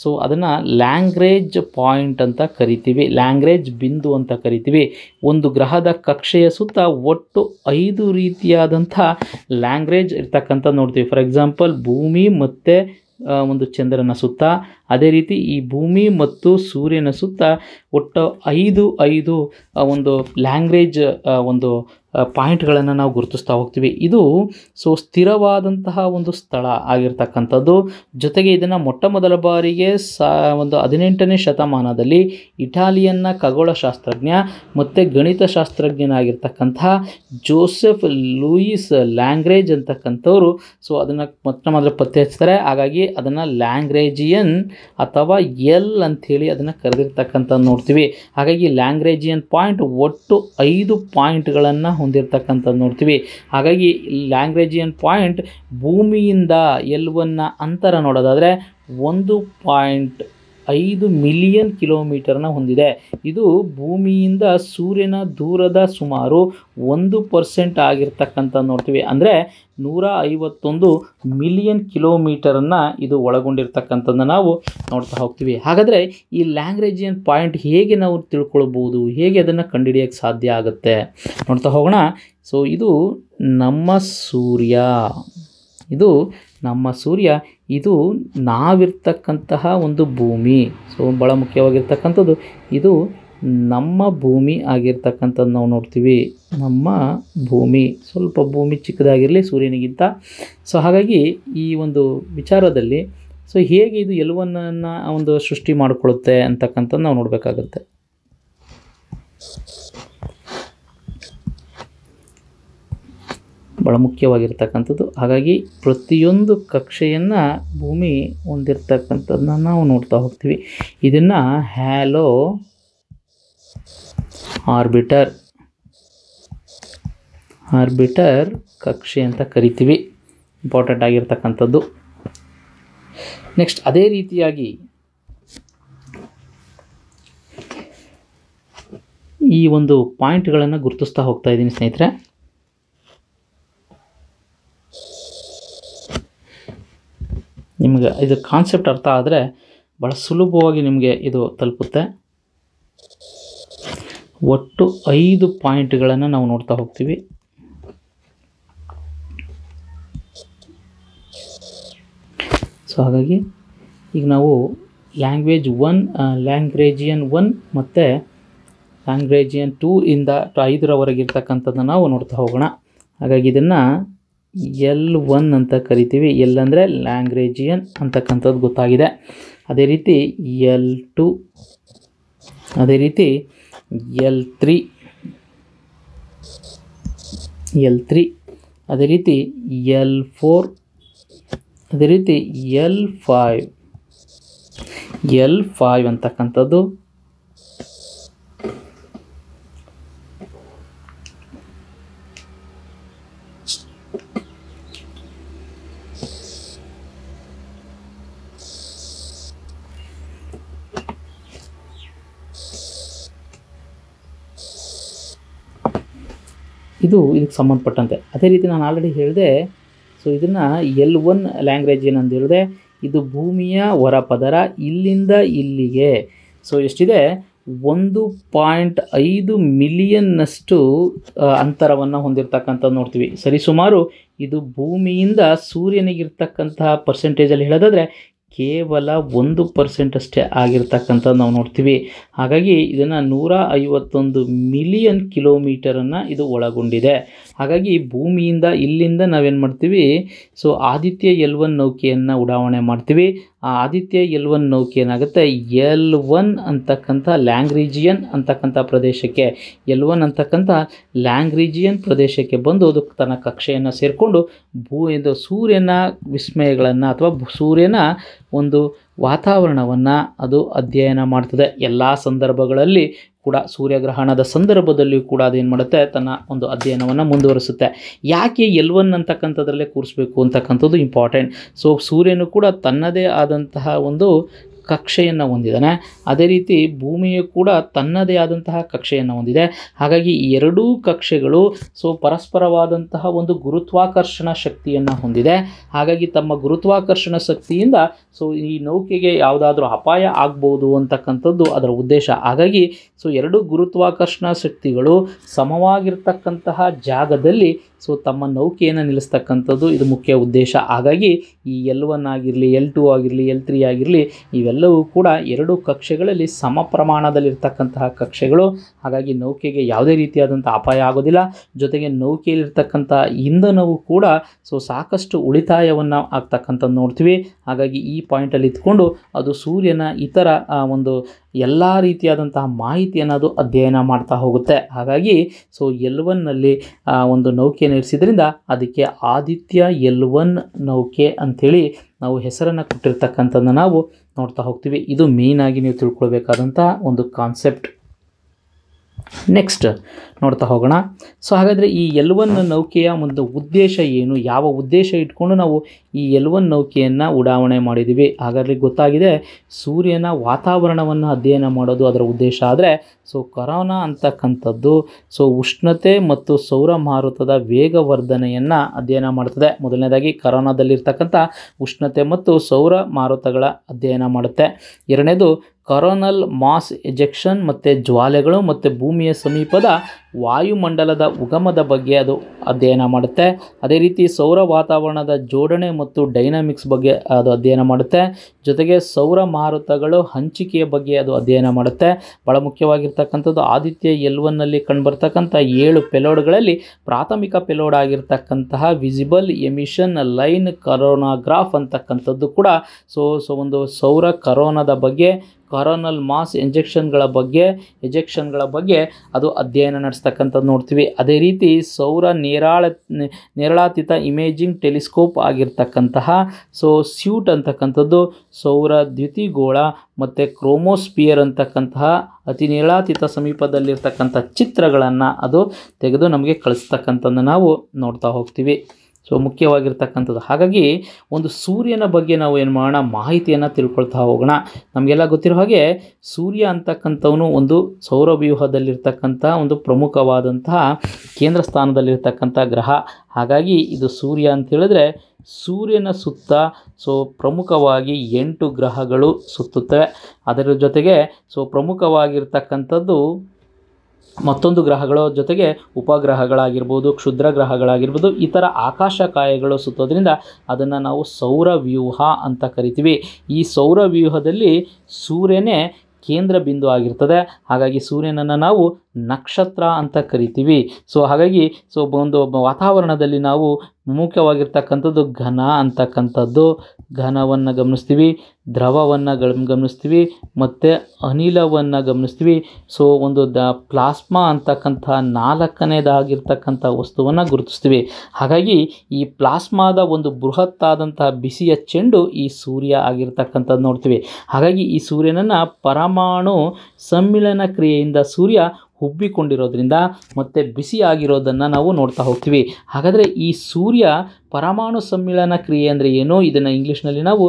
ಸೊ ಅದನ್ನು ಲ್ಯಾಂಗ್ರೇಜ್ ಪಾಯಿಂಟ್ ಅಂತ ಕರಿತೀವಿ ಲ್ಯಾಂಗ್ರೇಜ್ ಬಿಂದು ಅಂತ ಕರಿತೀವಿ ಒಂದು ಗ್ರಹದ ಕಕ್ಷೆಯ ಸುತ್ತ ಒಟ್ಟು ಐದು ರೀತಿಯಾದಂಥ ಲ್ಯಾಂಗ್ರೇಜ್ ಇರ್ತಕ್ಕಂಥ ನೋಡ್ತೀವಿ ಫಾರ್ ಎಕ್ಸಾಂಪಲ್ ಭೂಮಿ ಮತ್ತು ಒಂದು ಚಂದ್ರನ ಸುತ್ತ ಅದೇ ರೀತಿ ಈ ಭೂಮಿ ಮತ್ತು ಸೂರ್ಯನ ಸುತ್ತ ಒಟ್ಟು ಐದು ಐದು ಒಂದು ಲ್ಯಾಂಗ್ವೇಜ್ ಒಂದು ಪಾಯಿಂಟ್ಗಳನ್ನು ನಾವು ಗುರುತಿಸ್ತಾ ಹೋಗ್ತೀವಿ ಇದು ಸೊ ಸ್ಥಿರವಾದಂತಹ ಒಂದು ಸ್ಥಳ ಆಗಿರ್ತಕ್ಕಂಥದ್ದು ಜೊತೆಗೆ ಇದನ್ನು ಮೊಟ್ಟ ಮೊದಲ ಬಾರಿಗೆ ಸ ಒಂದು ಹದಿನೆಂಟನೇ ಶತಮಾನದಲ್ಲಿ ಇಟಾಲಿಯನ್ನ ಖಗೋಳಶಾಸ್ತ್ರಜ್ಞ ಮತ್ತು ಗಣಿತ ಶಾಸ್ತ್ರಜ್ಞನಾಗಿರ್ತಕ್ಕಂತಹ ಜೋಸೆಫ್ ಲೂಯಿಸ್ ಲ್ಯಾಂಗ್ರೇಜ್ ಅಂತಕ್ಕಂಥವ್ರು ಸೊ ಅದನ್ನು ಮೊಟ್ಟ ಮೊದಲು ಪತ್ತೆ ಹಚ್ತಾರೆ ಹಾಗಾಗಿ ಅದನ್ನು ಲ್ಯಾಂಗ್ರೇಜಿಯನ್ ಅಥವಾ ಎಲ್ ಅಂಥೇಳಿ ಅದನ್ನು ಕರೆದಿರ್ತಕ್ಕಂಥದ್ದು ನೋಡ್ತೀವಿ ಹಾಗಾಗಿ ಲ್ಯಾಂಗ್ರೇಜಿಯನ್ ಪಾಯಿಂಟ್ ಒಟ್ಟು ಐದು ಪಾಯಿಂಟ್ಗಳನ್ನು ಹೊಂದಿರತಕ್ಕಂಥದ್ದು ನೋಡ್ತೀವಿ ಹಾಗಾಗಿ ಲ್ಯಾಂಗ್ರೇಜಿಯನ್ ಪಾಯಿಂಟ್ ಭೂಮಿಯಿಂದ ಎಲ್ವನ್ನು ಅಂತರ ನೋಡೋದಾದರೆ ಒಂದು ಪಾಯಿಂಟ್ ಐದು ಮಿಲಿಯನ್ ಕಿಲೋಮೀಟರ್ನ ಹೊಂದಿದೆ ಇದು ಭೂಮಿಯಿಂದ ಸೂರ್ಯನ ದೂರದ ಸುಮಾರು ಒಂದು ಪರ್ಸೆಂಟ್ ಆಗಿರ್ತಕ್ಕಂಥ ನೋಡ್ತೀವಿ ಅಂದರೆ ನೂರ ಐವತ್ತೊಂದು ಮಿಲಿಯನ್ ಕಿಲೋಮೀಟರನ್ನು ಇದು ಒಳಗೊಂಡಿರ್ತಕ್ಕಂಥದ್ದನ್ನ ನಾವು ನೋಡ್ತಾ ಹೋಗ್ತೀವಿ ಹಾಗಾದರೆ ಈ ಲ್ಯಾಂಗ್ವೇಜಿಯನ್ ಪಾಯಿಂಟ್ ಹೇಗೆ ನಾವು ತಿಳ್ಕೊಳ್ಬೋದು ಹೇಗೆ ಅದನ್ನು ಕಂಡುಹಿಡಿಯೋಕ್ಕೆ ಸಾಧ್ಯ ಆಗುತ್ತೆ ನೋಡ್ತಾ ಹೋಗೋಣ ಸೊ ಇದು ನಮ್ಮ ಸೂರ್ಯ ಇದು ನಮ್ಮ ಸೂರ್ಯ ಇದು ನಾವಿರ್ತಕ್ಕಂತಹ ಒಂದು ಭೂಮಿ ಸೊ ಭಾಳ ಮುಖ್ಯವಾಗಿರ್ತಕ್ಕಂಥದ್ದು ಇದು ನಮ್ಮ ಭೂಮಿ ಆಗಿರ್ತಕ್ಕಂಥದ್ದು ನಾವು ನೋಡ್ತೀವಿ ನಮ್ಮ ಭೂಮಿ ಸ್ವಲ್ಪ ಭೂಮಿ ಚಿಕ್ಕದಾಗಿರಲಿ ಸೂರ್ಯನಿಗಿಂತ ಸೊ ಹಾಗಾಗಿ ಈ ಒಂದು ವಿಚಾರದಲ್ಲಿ ಸೊ ಹೇಗೆ ಇದು ಎಲ್ಲವನ್ನ ಒಂದು ಸೃಷ್ಟಿ ಮಾಡಿಕೊಳ್ಳುತ್ತೆ ಅಂತಕ್ಕಂಥದ್ದು ನಾವು ನೋಡಬೇಕಾಗುತ್ತೆ ಭಾಳ ಮುಖ್ಯವಾಗಿರ್ತಕ್ಕಂಥದ್ದು ಹಾಗಾಗಿ ಪ್ರತಿಯೊಂದು ಕಕ್ಷೆಯನ್ನು ಭೂಮಿ ಹೊಂದಿರ್ತಕ್ಕಂಥದ್ದನ್ನ ನಾವು ನೋಡ್ತಾ ಹೋಗ್ತೀವಿ ಇದನ್ನು ಹ್ಯಾಲೋ ಆರ್ಬಿಟರ್ ಆರ್ಬಿಟರ್ ಕಕ್ಷೆ ಅಂತ ಕರಿತೀವಿ ಇಂಪಾರ್ಟೆಂಟ್ ಆಗಿರ್ತಕ್ಕಂಥದ್ದು ನೆಕ್ಸ್ಟ್ ಅದೇ ರೀತಿಯಾಗಿ ಈ ಒಂದು ಪಾಯಿಂಟ್ಗಳನ್ನು ಗುರುತಿಸ್ತಾ ಹೋಗ್ತಾ ಇದ್ದೀನಿ ಸ್ನೇಹಿತರೆ ನಿಮಗೆ ಇದು ಕಾನ್ಸೆಪ್ಟ್ ಅರ್ಥ ಆದರೆ ಭಾಳ ಸುಲಭವಾಗಿ ನಿಮಗೆ ಇದು ತಲುಪುತ್ತೆ ಒಟ್ಟು ಐದು ಪಾಯಿಂಟ್ಗಳನ್ನು ನಾವು ನೋಡ್ತಾ ಹೋಗ್ತೀವಿ ಸೊ ಹಾಗಾಗಿ ಈಗ ನಾವು ಲ್ಯಾಂಗ್ವೇಜ್ ಒನ್ ಲ್ಯಾಂಗ್ವೇಜಿಯನ್ ಒನ್ ಮತ್ತು ಲ್ಯಾಂಗ್ವೇಜಿಯನ್ ಟೂ ಇಂದ ಐದರವರೆಗೆ ಇರ್ತಕ್ಕಂಥದ್ದನ್ನು ನಾವು ನೋಡ್ತಾ ಹೋಗೋಣ ಹಾಗಾಗಿ ಇದನ್ನು ಎಲ್ ಒನ್ ಅಂತ ಕರಿತೀವಿ ಎಲ್ ಅಂದರೆ ಲ್ಯಾಂಗ್ರೇಜಿಯನ್ ಅಂತಕ್ಕಂಥದ್ದು ಗೊತ್ತಾಗಿದೆ ಅದೇ ರೀತಿ ಎಲ್ ಟು ಅದೇ ರೀತಿ ಎಲ್ ತ್ರೀ ಎಲ್ ತ್ರೀ ಅದೇ ರೀತಿ ಎಲ್ ಫೋರ್ ಅದೇ ರೀತಿ ಎಲ್ ಫೈವ್ ಎಲ್ ಫೈವ್ ಅಂತಕ್ಕಂಥದ್ದು ಇದು ಇದಕ್ಕೆ ಸಂಬಂಧಪಟ್ಟಂತೆ ಅದೇ ರೀತಿ ನಾನು ಆಲ್ರೆಡಿ ಹೇಳಿದೆ ಸೊ ಇದನ್ನು ಎಲ್ ಒನ್ ಲ್ಯಾಂಗ್ವೇಜ್ ಏನಂದು ಹೇಳಿದೆ ಇದು ಭೂಮಿಯ ಹೊರ ಪದರ ಇಲ್ಲಿಂದ ಇಲ್ಲಿಗೆ ಸೊ ಎಷ್ಟಿದೆ ಒಂದು ಪಾಯಿಂಟ್ ಐದು ಮಿಲಿಯನ್ನಷ್ಟು ಅಂತರವನ್ನು ಹೊಂದಿರತಕ್ಕಂಥ ನೋಡ್ತೀವಿ ಸರಿಸುಮಾರು ಇದು ಭೂಮಿಯಿಂದ ಸೂರ್ಯನಿಗಿರ್ತಕ್ಕಂತಹ ಪರ್ಸೆಂಟೇಜಲ್ಲಿ ಹೇಳೋದಾದರೆ ಕೇವಲ ಒಂದು ಪರ್ಸೆಂಟ್ ಅಷ್ಟೇ ಆಗಿರ್ತಕ್ಕಂಥದ್ದು ನಾವು ನೋಡ್ತೀವಿ ಹಾಗಾಗಿ ಇದನ್ನು ನೂರ ಐವತ್ತೊಂದು ಮಿಲಿಯನ್ ಕಿಲೋಮೀಟರನ್ನು ಇದು ಒಳಗೊಂಡಿದೆ ಹಾಗಾಗಿ ಭೂಮಿಯಿಂದ ಇಲ್ಲಿಂದ ನಾವೇನು ಮಾಡ್ತೀವಿ ಸೊ ಆದಿತ್ಯ ಎಲ್ ಒನ್ ನೌಕೆಯನ್ನು ಉಡಾವಣೆ ಮಾಡ್ತೀವಿ ಆ ಆದಿತ್ಯ ಎಲ್ ಒನ್ ನೌಕೆ ಏನಾಗುತ್ತೆ ಎಲ್ ಒನ್ ಅಂತಕ್ಕಂಥ ಲ್ಯಾಂಗ್ರೀಜಿಯನ್ ಅಂತಕ್ಕಂಥ ಪ್ರದೇಶಕ್ಕೆ ಎಲ್ ಒನ್ ಅಂತಕ್ಕಂಥ ಲ್ಯಾಂಗ್ರೀಜಿಯನ್ ಪ್ರದೇಶಕ್ಕೆ ಬಂದು ಅದು ತನ್ನ ಕಕ್ಷೆಯನ್ನು ಸೇರಿಕೊಂಡು ಭೂ ಸೂರ್ಯನ ವಿಸ್ಮಯಗಳನ್ನು ಅಥವಾ ಸೂರ್ಯನ ಒಂದು ವಾತಾವರಣವನ್ನು ಅದು ಅಧ್ಯಯನ ಮಾಡ್ತದೆ ಎಲ್ಲ ಸಂದರ್ಭಗಳಲ್ಲಿ ಕೂಡ ಸೂರ್ಯಗ್ರಹಣದ ಸಂದರ್ಭದಲ್ಲಿಯೂ ಕೂಡ ಅದೇನು ಮಾಡುತ್ತೆ ತನ್ನ ಒಂದು ಅಧ್ಯಯನವನ್ನು ಮುಂದುವರಿಸುತ್ತೆ ಯಾಕೆ ಎಲ್ ಒನ್ ಅಂತಕ್ಕಂಥದ್ರಲ್ಲೇ ಕೂರಿಸ್ಬೇಕು ಅಂತಕ್ಕಂಥದ್ದು ಇಂಪಾರ್ಟೆಂಟ್ ಸೊ ಸೂರ್ಯನು ಕೂಡ ತನ್ನದೇ ಆದಂತಹ ಒಂದು ಕಕ್ಷೆಯನ್ನು ಹೊಂದಿದ್ದಾನೆ ಅದೇ ರೀತಿ ಭೂಮಿಯು ಕೂಡ ತನ್ನದೇ ಆದಂತಹ ಕಕ್ಷೆಯನ್ನು ಹೊಂದಿದೆ ಹಾಗಾಗಿ ಈ ಎರಡೂ ಕಕ್ಷೆಗಳು ಸೊ ಪರಸ್ಪರವಾದಂತಹ ಒಂದು ಗುರುತ್ವಾಕರ್ಷಣ ಶಕ್ತಿಯನ್ನು ಹೊಂದಿದೆ ಹಾಗಾಗಿ ತಮ್ಮ ಗುರುತ್ವಾಕರ್ಷಣ ಶಕ್ತಿಯಿಂದ ಸೊ ಈ ನೌಕೆಗೆ ಯಾವುದಾದ್ರೂ ಅಪಾಯ ಆಗ್ಬೋದು ಅಂತಕ್ಕಂಥದ್ದು ಅದರ ಉದ್ದೇಶ ಹಾಗಾಗಿ ಸೊ ಎರಡು ಗುರುತ್ವಾಕರ್ಷಣ ಶಕ್ತಿಗಳು ಸಮವಾಗಿರ್ತಕ್ಕಂತಹ ಜಾಗದಲ್ಲಿ ಸೊ ತಮ್ಮ ನೌಕೆಯನ್ನು ನಿಲ್ಲಿಸ್ತಕ್ಕಂಥದ್ದು ಇದು ಮುಖ್ಯ ಉದ್ದೇಶ ಹಾಗಾಗಿ ಈ ಎಲ್ ಒನ್ ಆಗಿರಲಿ ಎಲ್ ಟು ಆಗಿರಲಿ ಎಲ್ ತ್ರೀ ಆಗಿರಲಿ ಇವೆಲ್ಲವೂ ಕೂಡ ಎರಡು ಕಕ್ಷೆಗಳಲ್ಲಿ ಸಮ ಪ್ರಮಾಣದಲ್ಲಿರ್ತಕ್ಕಂತಹ ಕಕ್ಷೆಗಳು ಹಾಗಾಗಿ ನೌಕೆಗೆ ಯಾವುದೇ ರೀತಿಯಾದಂಥ ಅಪಾಯ ಆಗೋದಿಲ್ಲ ಜೊತೆಗೆ ನೌಕೆಯಲ್ಲಿರ್ತಕ್ಕಂಥ ಇಂಧನವು ಕೂಡ ಸೊ ಸಾಕಷ್ಟು ಉಳಿತಾಯವನ್ನು ಆಗ್ತಕ್ಕಂಥದ್ದು ನೋಡ್ತೀವಿ ಹಾಗಾಗಿ ಈ ಪಾಯಿಂಟಲ್ಲಿ ಇದ್ಕೊಂಡು ಅದು ಸೂರ್ಯನ ಇತರ ಒಂದು ಎಲ್ಲ ರೀತಿಯಾದಂತಹ ಮಾಹಿತಿಯನ್ನು ಅದು ಅಧ್ಯಯನ ಮಾಡ್ತಾ ಹೋಗುತ್ತೆ ಹಾಗಾಗಿ ಸೊ ಎಲ್ ಒನ್ನಲ್ಲಿ ಒಂದು ನೌಕೆಯನ್ನು ಇರಿಸಿದ್ರಿಂದ ಅದಕ್ಕೆ ಆದಿತ್ಯ ಎಲ್ ಒನ್ ನೌಕೆ ಅಂಥೇಳಿ ನಾವು ಹೆಸರನ್ನು ಕೊಟ್ಟಿರ್ತಕ್ಕಂಥದ್ದನ್ನು ನಾವು ನೋಡ್ತಾ ಹೋಗ್ತೀವಿ ಇದು ಮೇಯ್ನಾಗಿ ನೀವು ತಿಳ್ಕೊಳ್ಬೇಕಾದಂಥ ಒಂದು ಕಾನ್ಸೆಪ್ಟ್ ನೆಕ್ಸ್ಟ್ ನೋಡ್ತಾ ಹೋಗೋಣ ಸೊ ಹಾಗಾದರೆ ಈ ಎಲ್ ನೌಕೆಯ ಒಂದು ಉದ್ದೇಶ ಏನು ಯಾವ ಉದ್ದೇಶ ಇಟ್ಕೊಂಡು ನಾವು ಈ ಎಲ್ವನ್ ನೌಕೆಯನ್ನು ಉಡಾವಣೆ ಮಾಡಿದ್ದೀವಿ ಹಾಗಾದರೆ ಗೊತ್ತಾಗಿದೆ ಸೂರ್ಯನ ವಾತಾವರಣವನ್ನು ಅಧ್ಯಯನ ಮಾಡೋದು ಅದರ ಉದ್ದೇಶ ಆದರೆ ಸೊ ಕರೋನಾ ಅಂತಕ್ಕಂಥದ್ದು ಸೊ ಉಷ್ಣತೆ ಮತ್ತು ಸೌರ ಮಾರುತದ ವೇಗವರ್ಧನೆಯನ್ನು ಅಧ್ಯಯನ ಮಾಡ್ತದೆ ಮೊದಲನೇದಾಗಿ ಕರೋನಾದಲ್ಲಿರ್ತಕ್ಕಂಥ ಉಷ್ಣತೆ ಮತ್ತು ಸೌರ ಮಾರುತಗಳ ಅಧ್ಯಯನ ಮಾಡುತ್ತೆ ಎರಡನೇದು ಕರೋನಲ್ ಮಾಸ್ ಎಜೆಕ್ಷನ್ ಮತ್ತು ಜ್ವಾಲೆಗಳು ಮತ್ತು ಭೂಮಿಯ ಸಮೀಪದ ವಾಯುಮಂಡಲದ ಉಗಮದ ಬಗ್ಗೆ ಅದು ಅಧ್ಯಯನ ಮಾಡುತ್ತೆ ಅದೇ ರೀತಿ ಸೌರ ವಾತಾವರಣದ ಜೋಡಣೆ ಮತ್ತು ಡೈನಾಮಿಕ್ಸ್ ಬಗ್ಗೆ ಅದು ಅಧ್ಯಯನ ಮಾಡುತ್ತೆ ಜೊತೆಗೆ ಸೌರ ಮಾರುತಗಳು ಹಂಚಿಕೆಯ ಬಗ್ಗೆ ಅದು ಅಧ್ಯಯನ ಮಾಡುತ್ತೆ ಭಾಳ ಮುಖ್ಯವಾಗಿರ್ತಕ್ಕಂಥದ್ದು ಆದಿತ್ಯ ಎಲ್ವನ್ನಲ್ಲಿ ಕಂಡುಬರ್ತಕ್ಕಂಥ ಏಳು ಪೆಲೋಡ್ಗಳಲ್ಲಿ ಪ್ರಾಥಮಿಕ ಪೆಲೋಡ್ ಆಗಿರ್ತಕ್ಕಂತಹ ವಿಸಿಬಲ್ ಎಮಿಷನ್ ಲೈನ್ ಕರೋನಾಗ್ರಾಫ್ ಅಂತಕ್ಕಂಥದ್ದು ಕೂಡ ಸೊ ಸೊ ಒಂದು ಸೌರ ಕರೋನದ ಬಗ್ಗೆ ಕರೋನಲ್ ಮಾಸ್ ಇಂಜೆಕ್ಷನ್ಗಳ ಬಗ್ಗೆ ಎಂಜೆಕ್ಷನ್ಗಳ ಬಗ್ಗೆ ಅದು ಅಧ್ಯಯನ ನಡೆಸಿ ಕಾಣಿಸ್ತಕ್ಕಂಥದ್ದು ನೋಡ್ತೀವಿ ಅದೇ ರೀತಿ ಸೌರ ನೇರಾಳ ನೇರಳಾತೀತ ಇಮೇಜಿಂಗ್ ಟೆಲಿಸ್ಕೋಪ್ ಆಗಿರ್ತಕ್ಕಂತಹ ಸೊ ಸ್ಯೂಟ್ ಅಂತಕ್ಕಂಥದ್ದು ಸೌರ ದ್ಯುತಿಗೋಳ ಮತ್ತು ಕ್ರೋಮೋಸ್ಪಿಯರ್ ಅಂತಕ್ಕಂತಹ ಅತಿ ನೇರಳಾತೀತ ಸಮೀಪದಲ್ಲಿರ್ತಕ್ಕಂಥ ಚಿತ್ರಗಳನ್ನು ಅದು ತೆಗೆದು ನಮಗೆ ಕಳಿಸ್ತಕ್ಕಂಥದ್ದು ನಾವು ನೋಡ್ತಾ ಹೋಗ್ತೀವಿ ಸೊ ಮುಖ್ಯವಾಗಿರ್ತಕ್ಕಂಥದ್ದು ಹಾಗಾಗಿ ಒಂದು ಸೂರ್ಯನ ಬಗ್ಗೆ ನಾವು ಏನು ಮಾಡೋಣ ಮಾಹಿತಿಯನ್ನು ತಿಳ್ಕೊಳ್ತಾ ಹೋಗೋಣ ನಮಗೆಲ್ಲ ಗೊತ್ತಿರೋ ಹಾಗೆ ಸೂರ್ಯ ಅಂತಕ್ಕಂಥವನು ಒಂದು ಸೌರವ್ಯೂಹದಲ್ಲಿರ್ತಕ್ಕಂಥ ಒಂದು ಪ್ರಮುಖವಾದಂತಹ ಕೇಂದ್ರ ಸ್ಥಾನದಲ್ಲಿರ್ತಕ್ಕಂಥ ಗ್ರಹ ಹಾಗಾಗಿ ಇದು ಸೂರ್ಯ ಅಂತ ಹೇಳಿದ್ರೆ ಸೂರ್ಯನ ಸುತ್ತ ಸೊ ಪ್ರಮುಖವಾಗಿ ಎಂಟು ಗ್ರಹಗಳು ಸುತ್ತುತ್ತವೆ ಅದರ ಜೊತೆಗೆ ಸೊ ಪ್ರಮುಖವಾಗಿರ್ತಕ್ಕಂಥದ್ದು ಮತ್ತೊಂದು ಗ್ರಹಗಳ ಜೊತೆಗೆ ಉಪಗ್ರಹಗಳಾಗಿರ್ಬೋದು ಕ್ಷುದ್ರ ಗ್ರಹಗಳಾಗಿರ್ಬೋದು ಈ ಥರ ಆಕಾಶಕಾಯಗಳು ಸುತ್ತೋದ್ರಿಂದ ಅದನ್ನು ನಾವು ಸೌರ ವ್ಯೂಹ ಅಂತ ಕರಿತೀವಿ ಈ ಸೌರವ್ಯೂಹದಲ್ಲಿ ಸೂರ್ಯನೇ ಕೇಂದ್ರ ಬಿಂದು ಆಗಿರ್ತದೆ ಹಾಗಾಗಿ ಸೂರ್ಯನನ್ನು ನಾವು ನಕ್ಷತ್ರ ಅಂತ ಕರಿತೀವಿ ಸೊ ಹಾಗಾಗಿ ಸೊ ಒಂದು ವಾತಾವರಣದಲ್ಲಿ ನಾವು ಮುಖ್ಯವಾಗಿರ್ತಕ್ಕಂಥದ್ದು ಘನ ಅಂತಕ್ಕಂಥದ್ದು ಘನವನ್ನು ಗಮನಿಸ್ತೀವಿ ದ್ರವವನ್ನು ಗಮ್ ಗಮನಿಸ್ತೀವಿ ಮತ್ತು ಅನಿಲವನ್ನು ಗಮನಿಸ್ತೀವಿ ಸೊ ಒಂದು ದ ಪ್ಲಾಸ್ಮಾ ಅಂತಕ್ಕಂಥ ನಾಲ್ಕನೇದಾಗಿರ್ತಕ್ಕಂಥ ವಸ್ತುವನ್ನು ಗುರುತಿಸ್ತೀವಿ ಹಾಗಾಗಿ ಈ ಪ್ಲಾಸ್ಮಾದ ಒಂದು ಬೃಹತ್ತಾದಂತಹ ಬಿಸಿಯ ಚೆಂಡು ಈ ಸೂರ್ಯ ಆಗಿರ್ತಕ್ಕಂಥದ್ದು ನೋಡ್ತೀವಿ ಹಾಗಾಗಿ ಈ ಸೂರ್ಯನನ್ನು ಪರಮಾಣು ಸಮ್ಮಿಳನ ಕ್ರಿಯೆಯಿಂದ ಸೂರ್ಯ ಹುಬ್ಬಿಕೊಂಡಿರೋದ್ರಿಂದ ಮತ್ತು ಬಿಸಿಯಾಗಿರೋದನ್ನು ನಾವು ನೋಡ್ತಾ ಹೋಗ್ತೀವಿ ಹಾಗಾದರೆ ಈ ಸೂರ್ಯ ಪರಮಾಣು ಸಮ್ಮಿಳನ ಕ್ರಿಯೆ ಅಂದರೆ ಏನು ಇದನ್ನು ಇಂಗ್ಲೀಷ್ನಲ್ಲಿ ನಾವು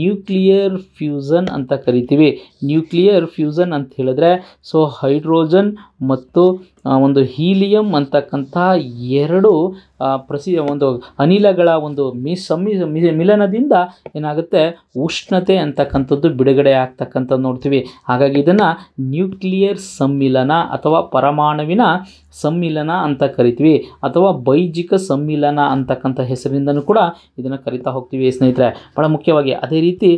ನ್ಯೂಕ್ಲಿಯರ್ ಫ್ಯೂಸನ್ ಅಂತ ಕರಿತೀವಿ ನ್ಯೂಕ್ಲಿಯರ್ ಫ್ಯೂಸನ್ ಅಂತ ಹೇಳಿದ್ರೆ ಸೊ ಹೈಡ್ರೋಜನ್ ಮತ್ತು ಒಂದು ಹೀಲಿಯಂ ಅಂತಕ್ಕಂಥ ಎರಡು ಪ್ರಸಿ ಒಂದು ಅನಿಲಗಳ ಒಂದು ಮಿ ಸಮ್ಮಿ ಮಿಲನದಿಂದ ಏನಾಗುತ್ತೆ ಉಷ್ಣತೆ ಅಂತಕ್ಕಂಥದ್ದು ಬಿಡುಗಡೆ ಆಗ್ತಕ್ಕಂಥದ್ದು ನೋಡ್ತೀವಿ ಹಾಗಾಗಿ ಇದನ್ನು ನ್ಯೂಕ್ಲಿಯರ್ ಸಮ್ಮಿಲನ ಅಥವಾ ಪರಮಾಣುವಿನ ಸಮ್ಮಿಲನ ಅಂತ ಕರಿತೀವಿ ಅಥವಾ ಬೈಜಿಕ ಸಮ್ಮಿಲನ ಅಂತಕ್ಕಂಥ ಹೆಸರಿಂದನೂ ಕೂಡ ಇದನ್ನು ಕರಿತಾ ಹೋಗ್ತೀವಿ ಸ್ನೇಹಿತರೆ ಭಾಳ ಮುಖ್ಯವಾಗಿ ಅದೇ ರೀತಿ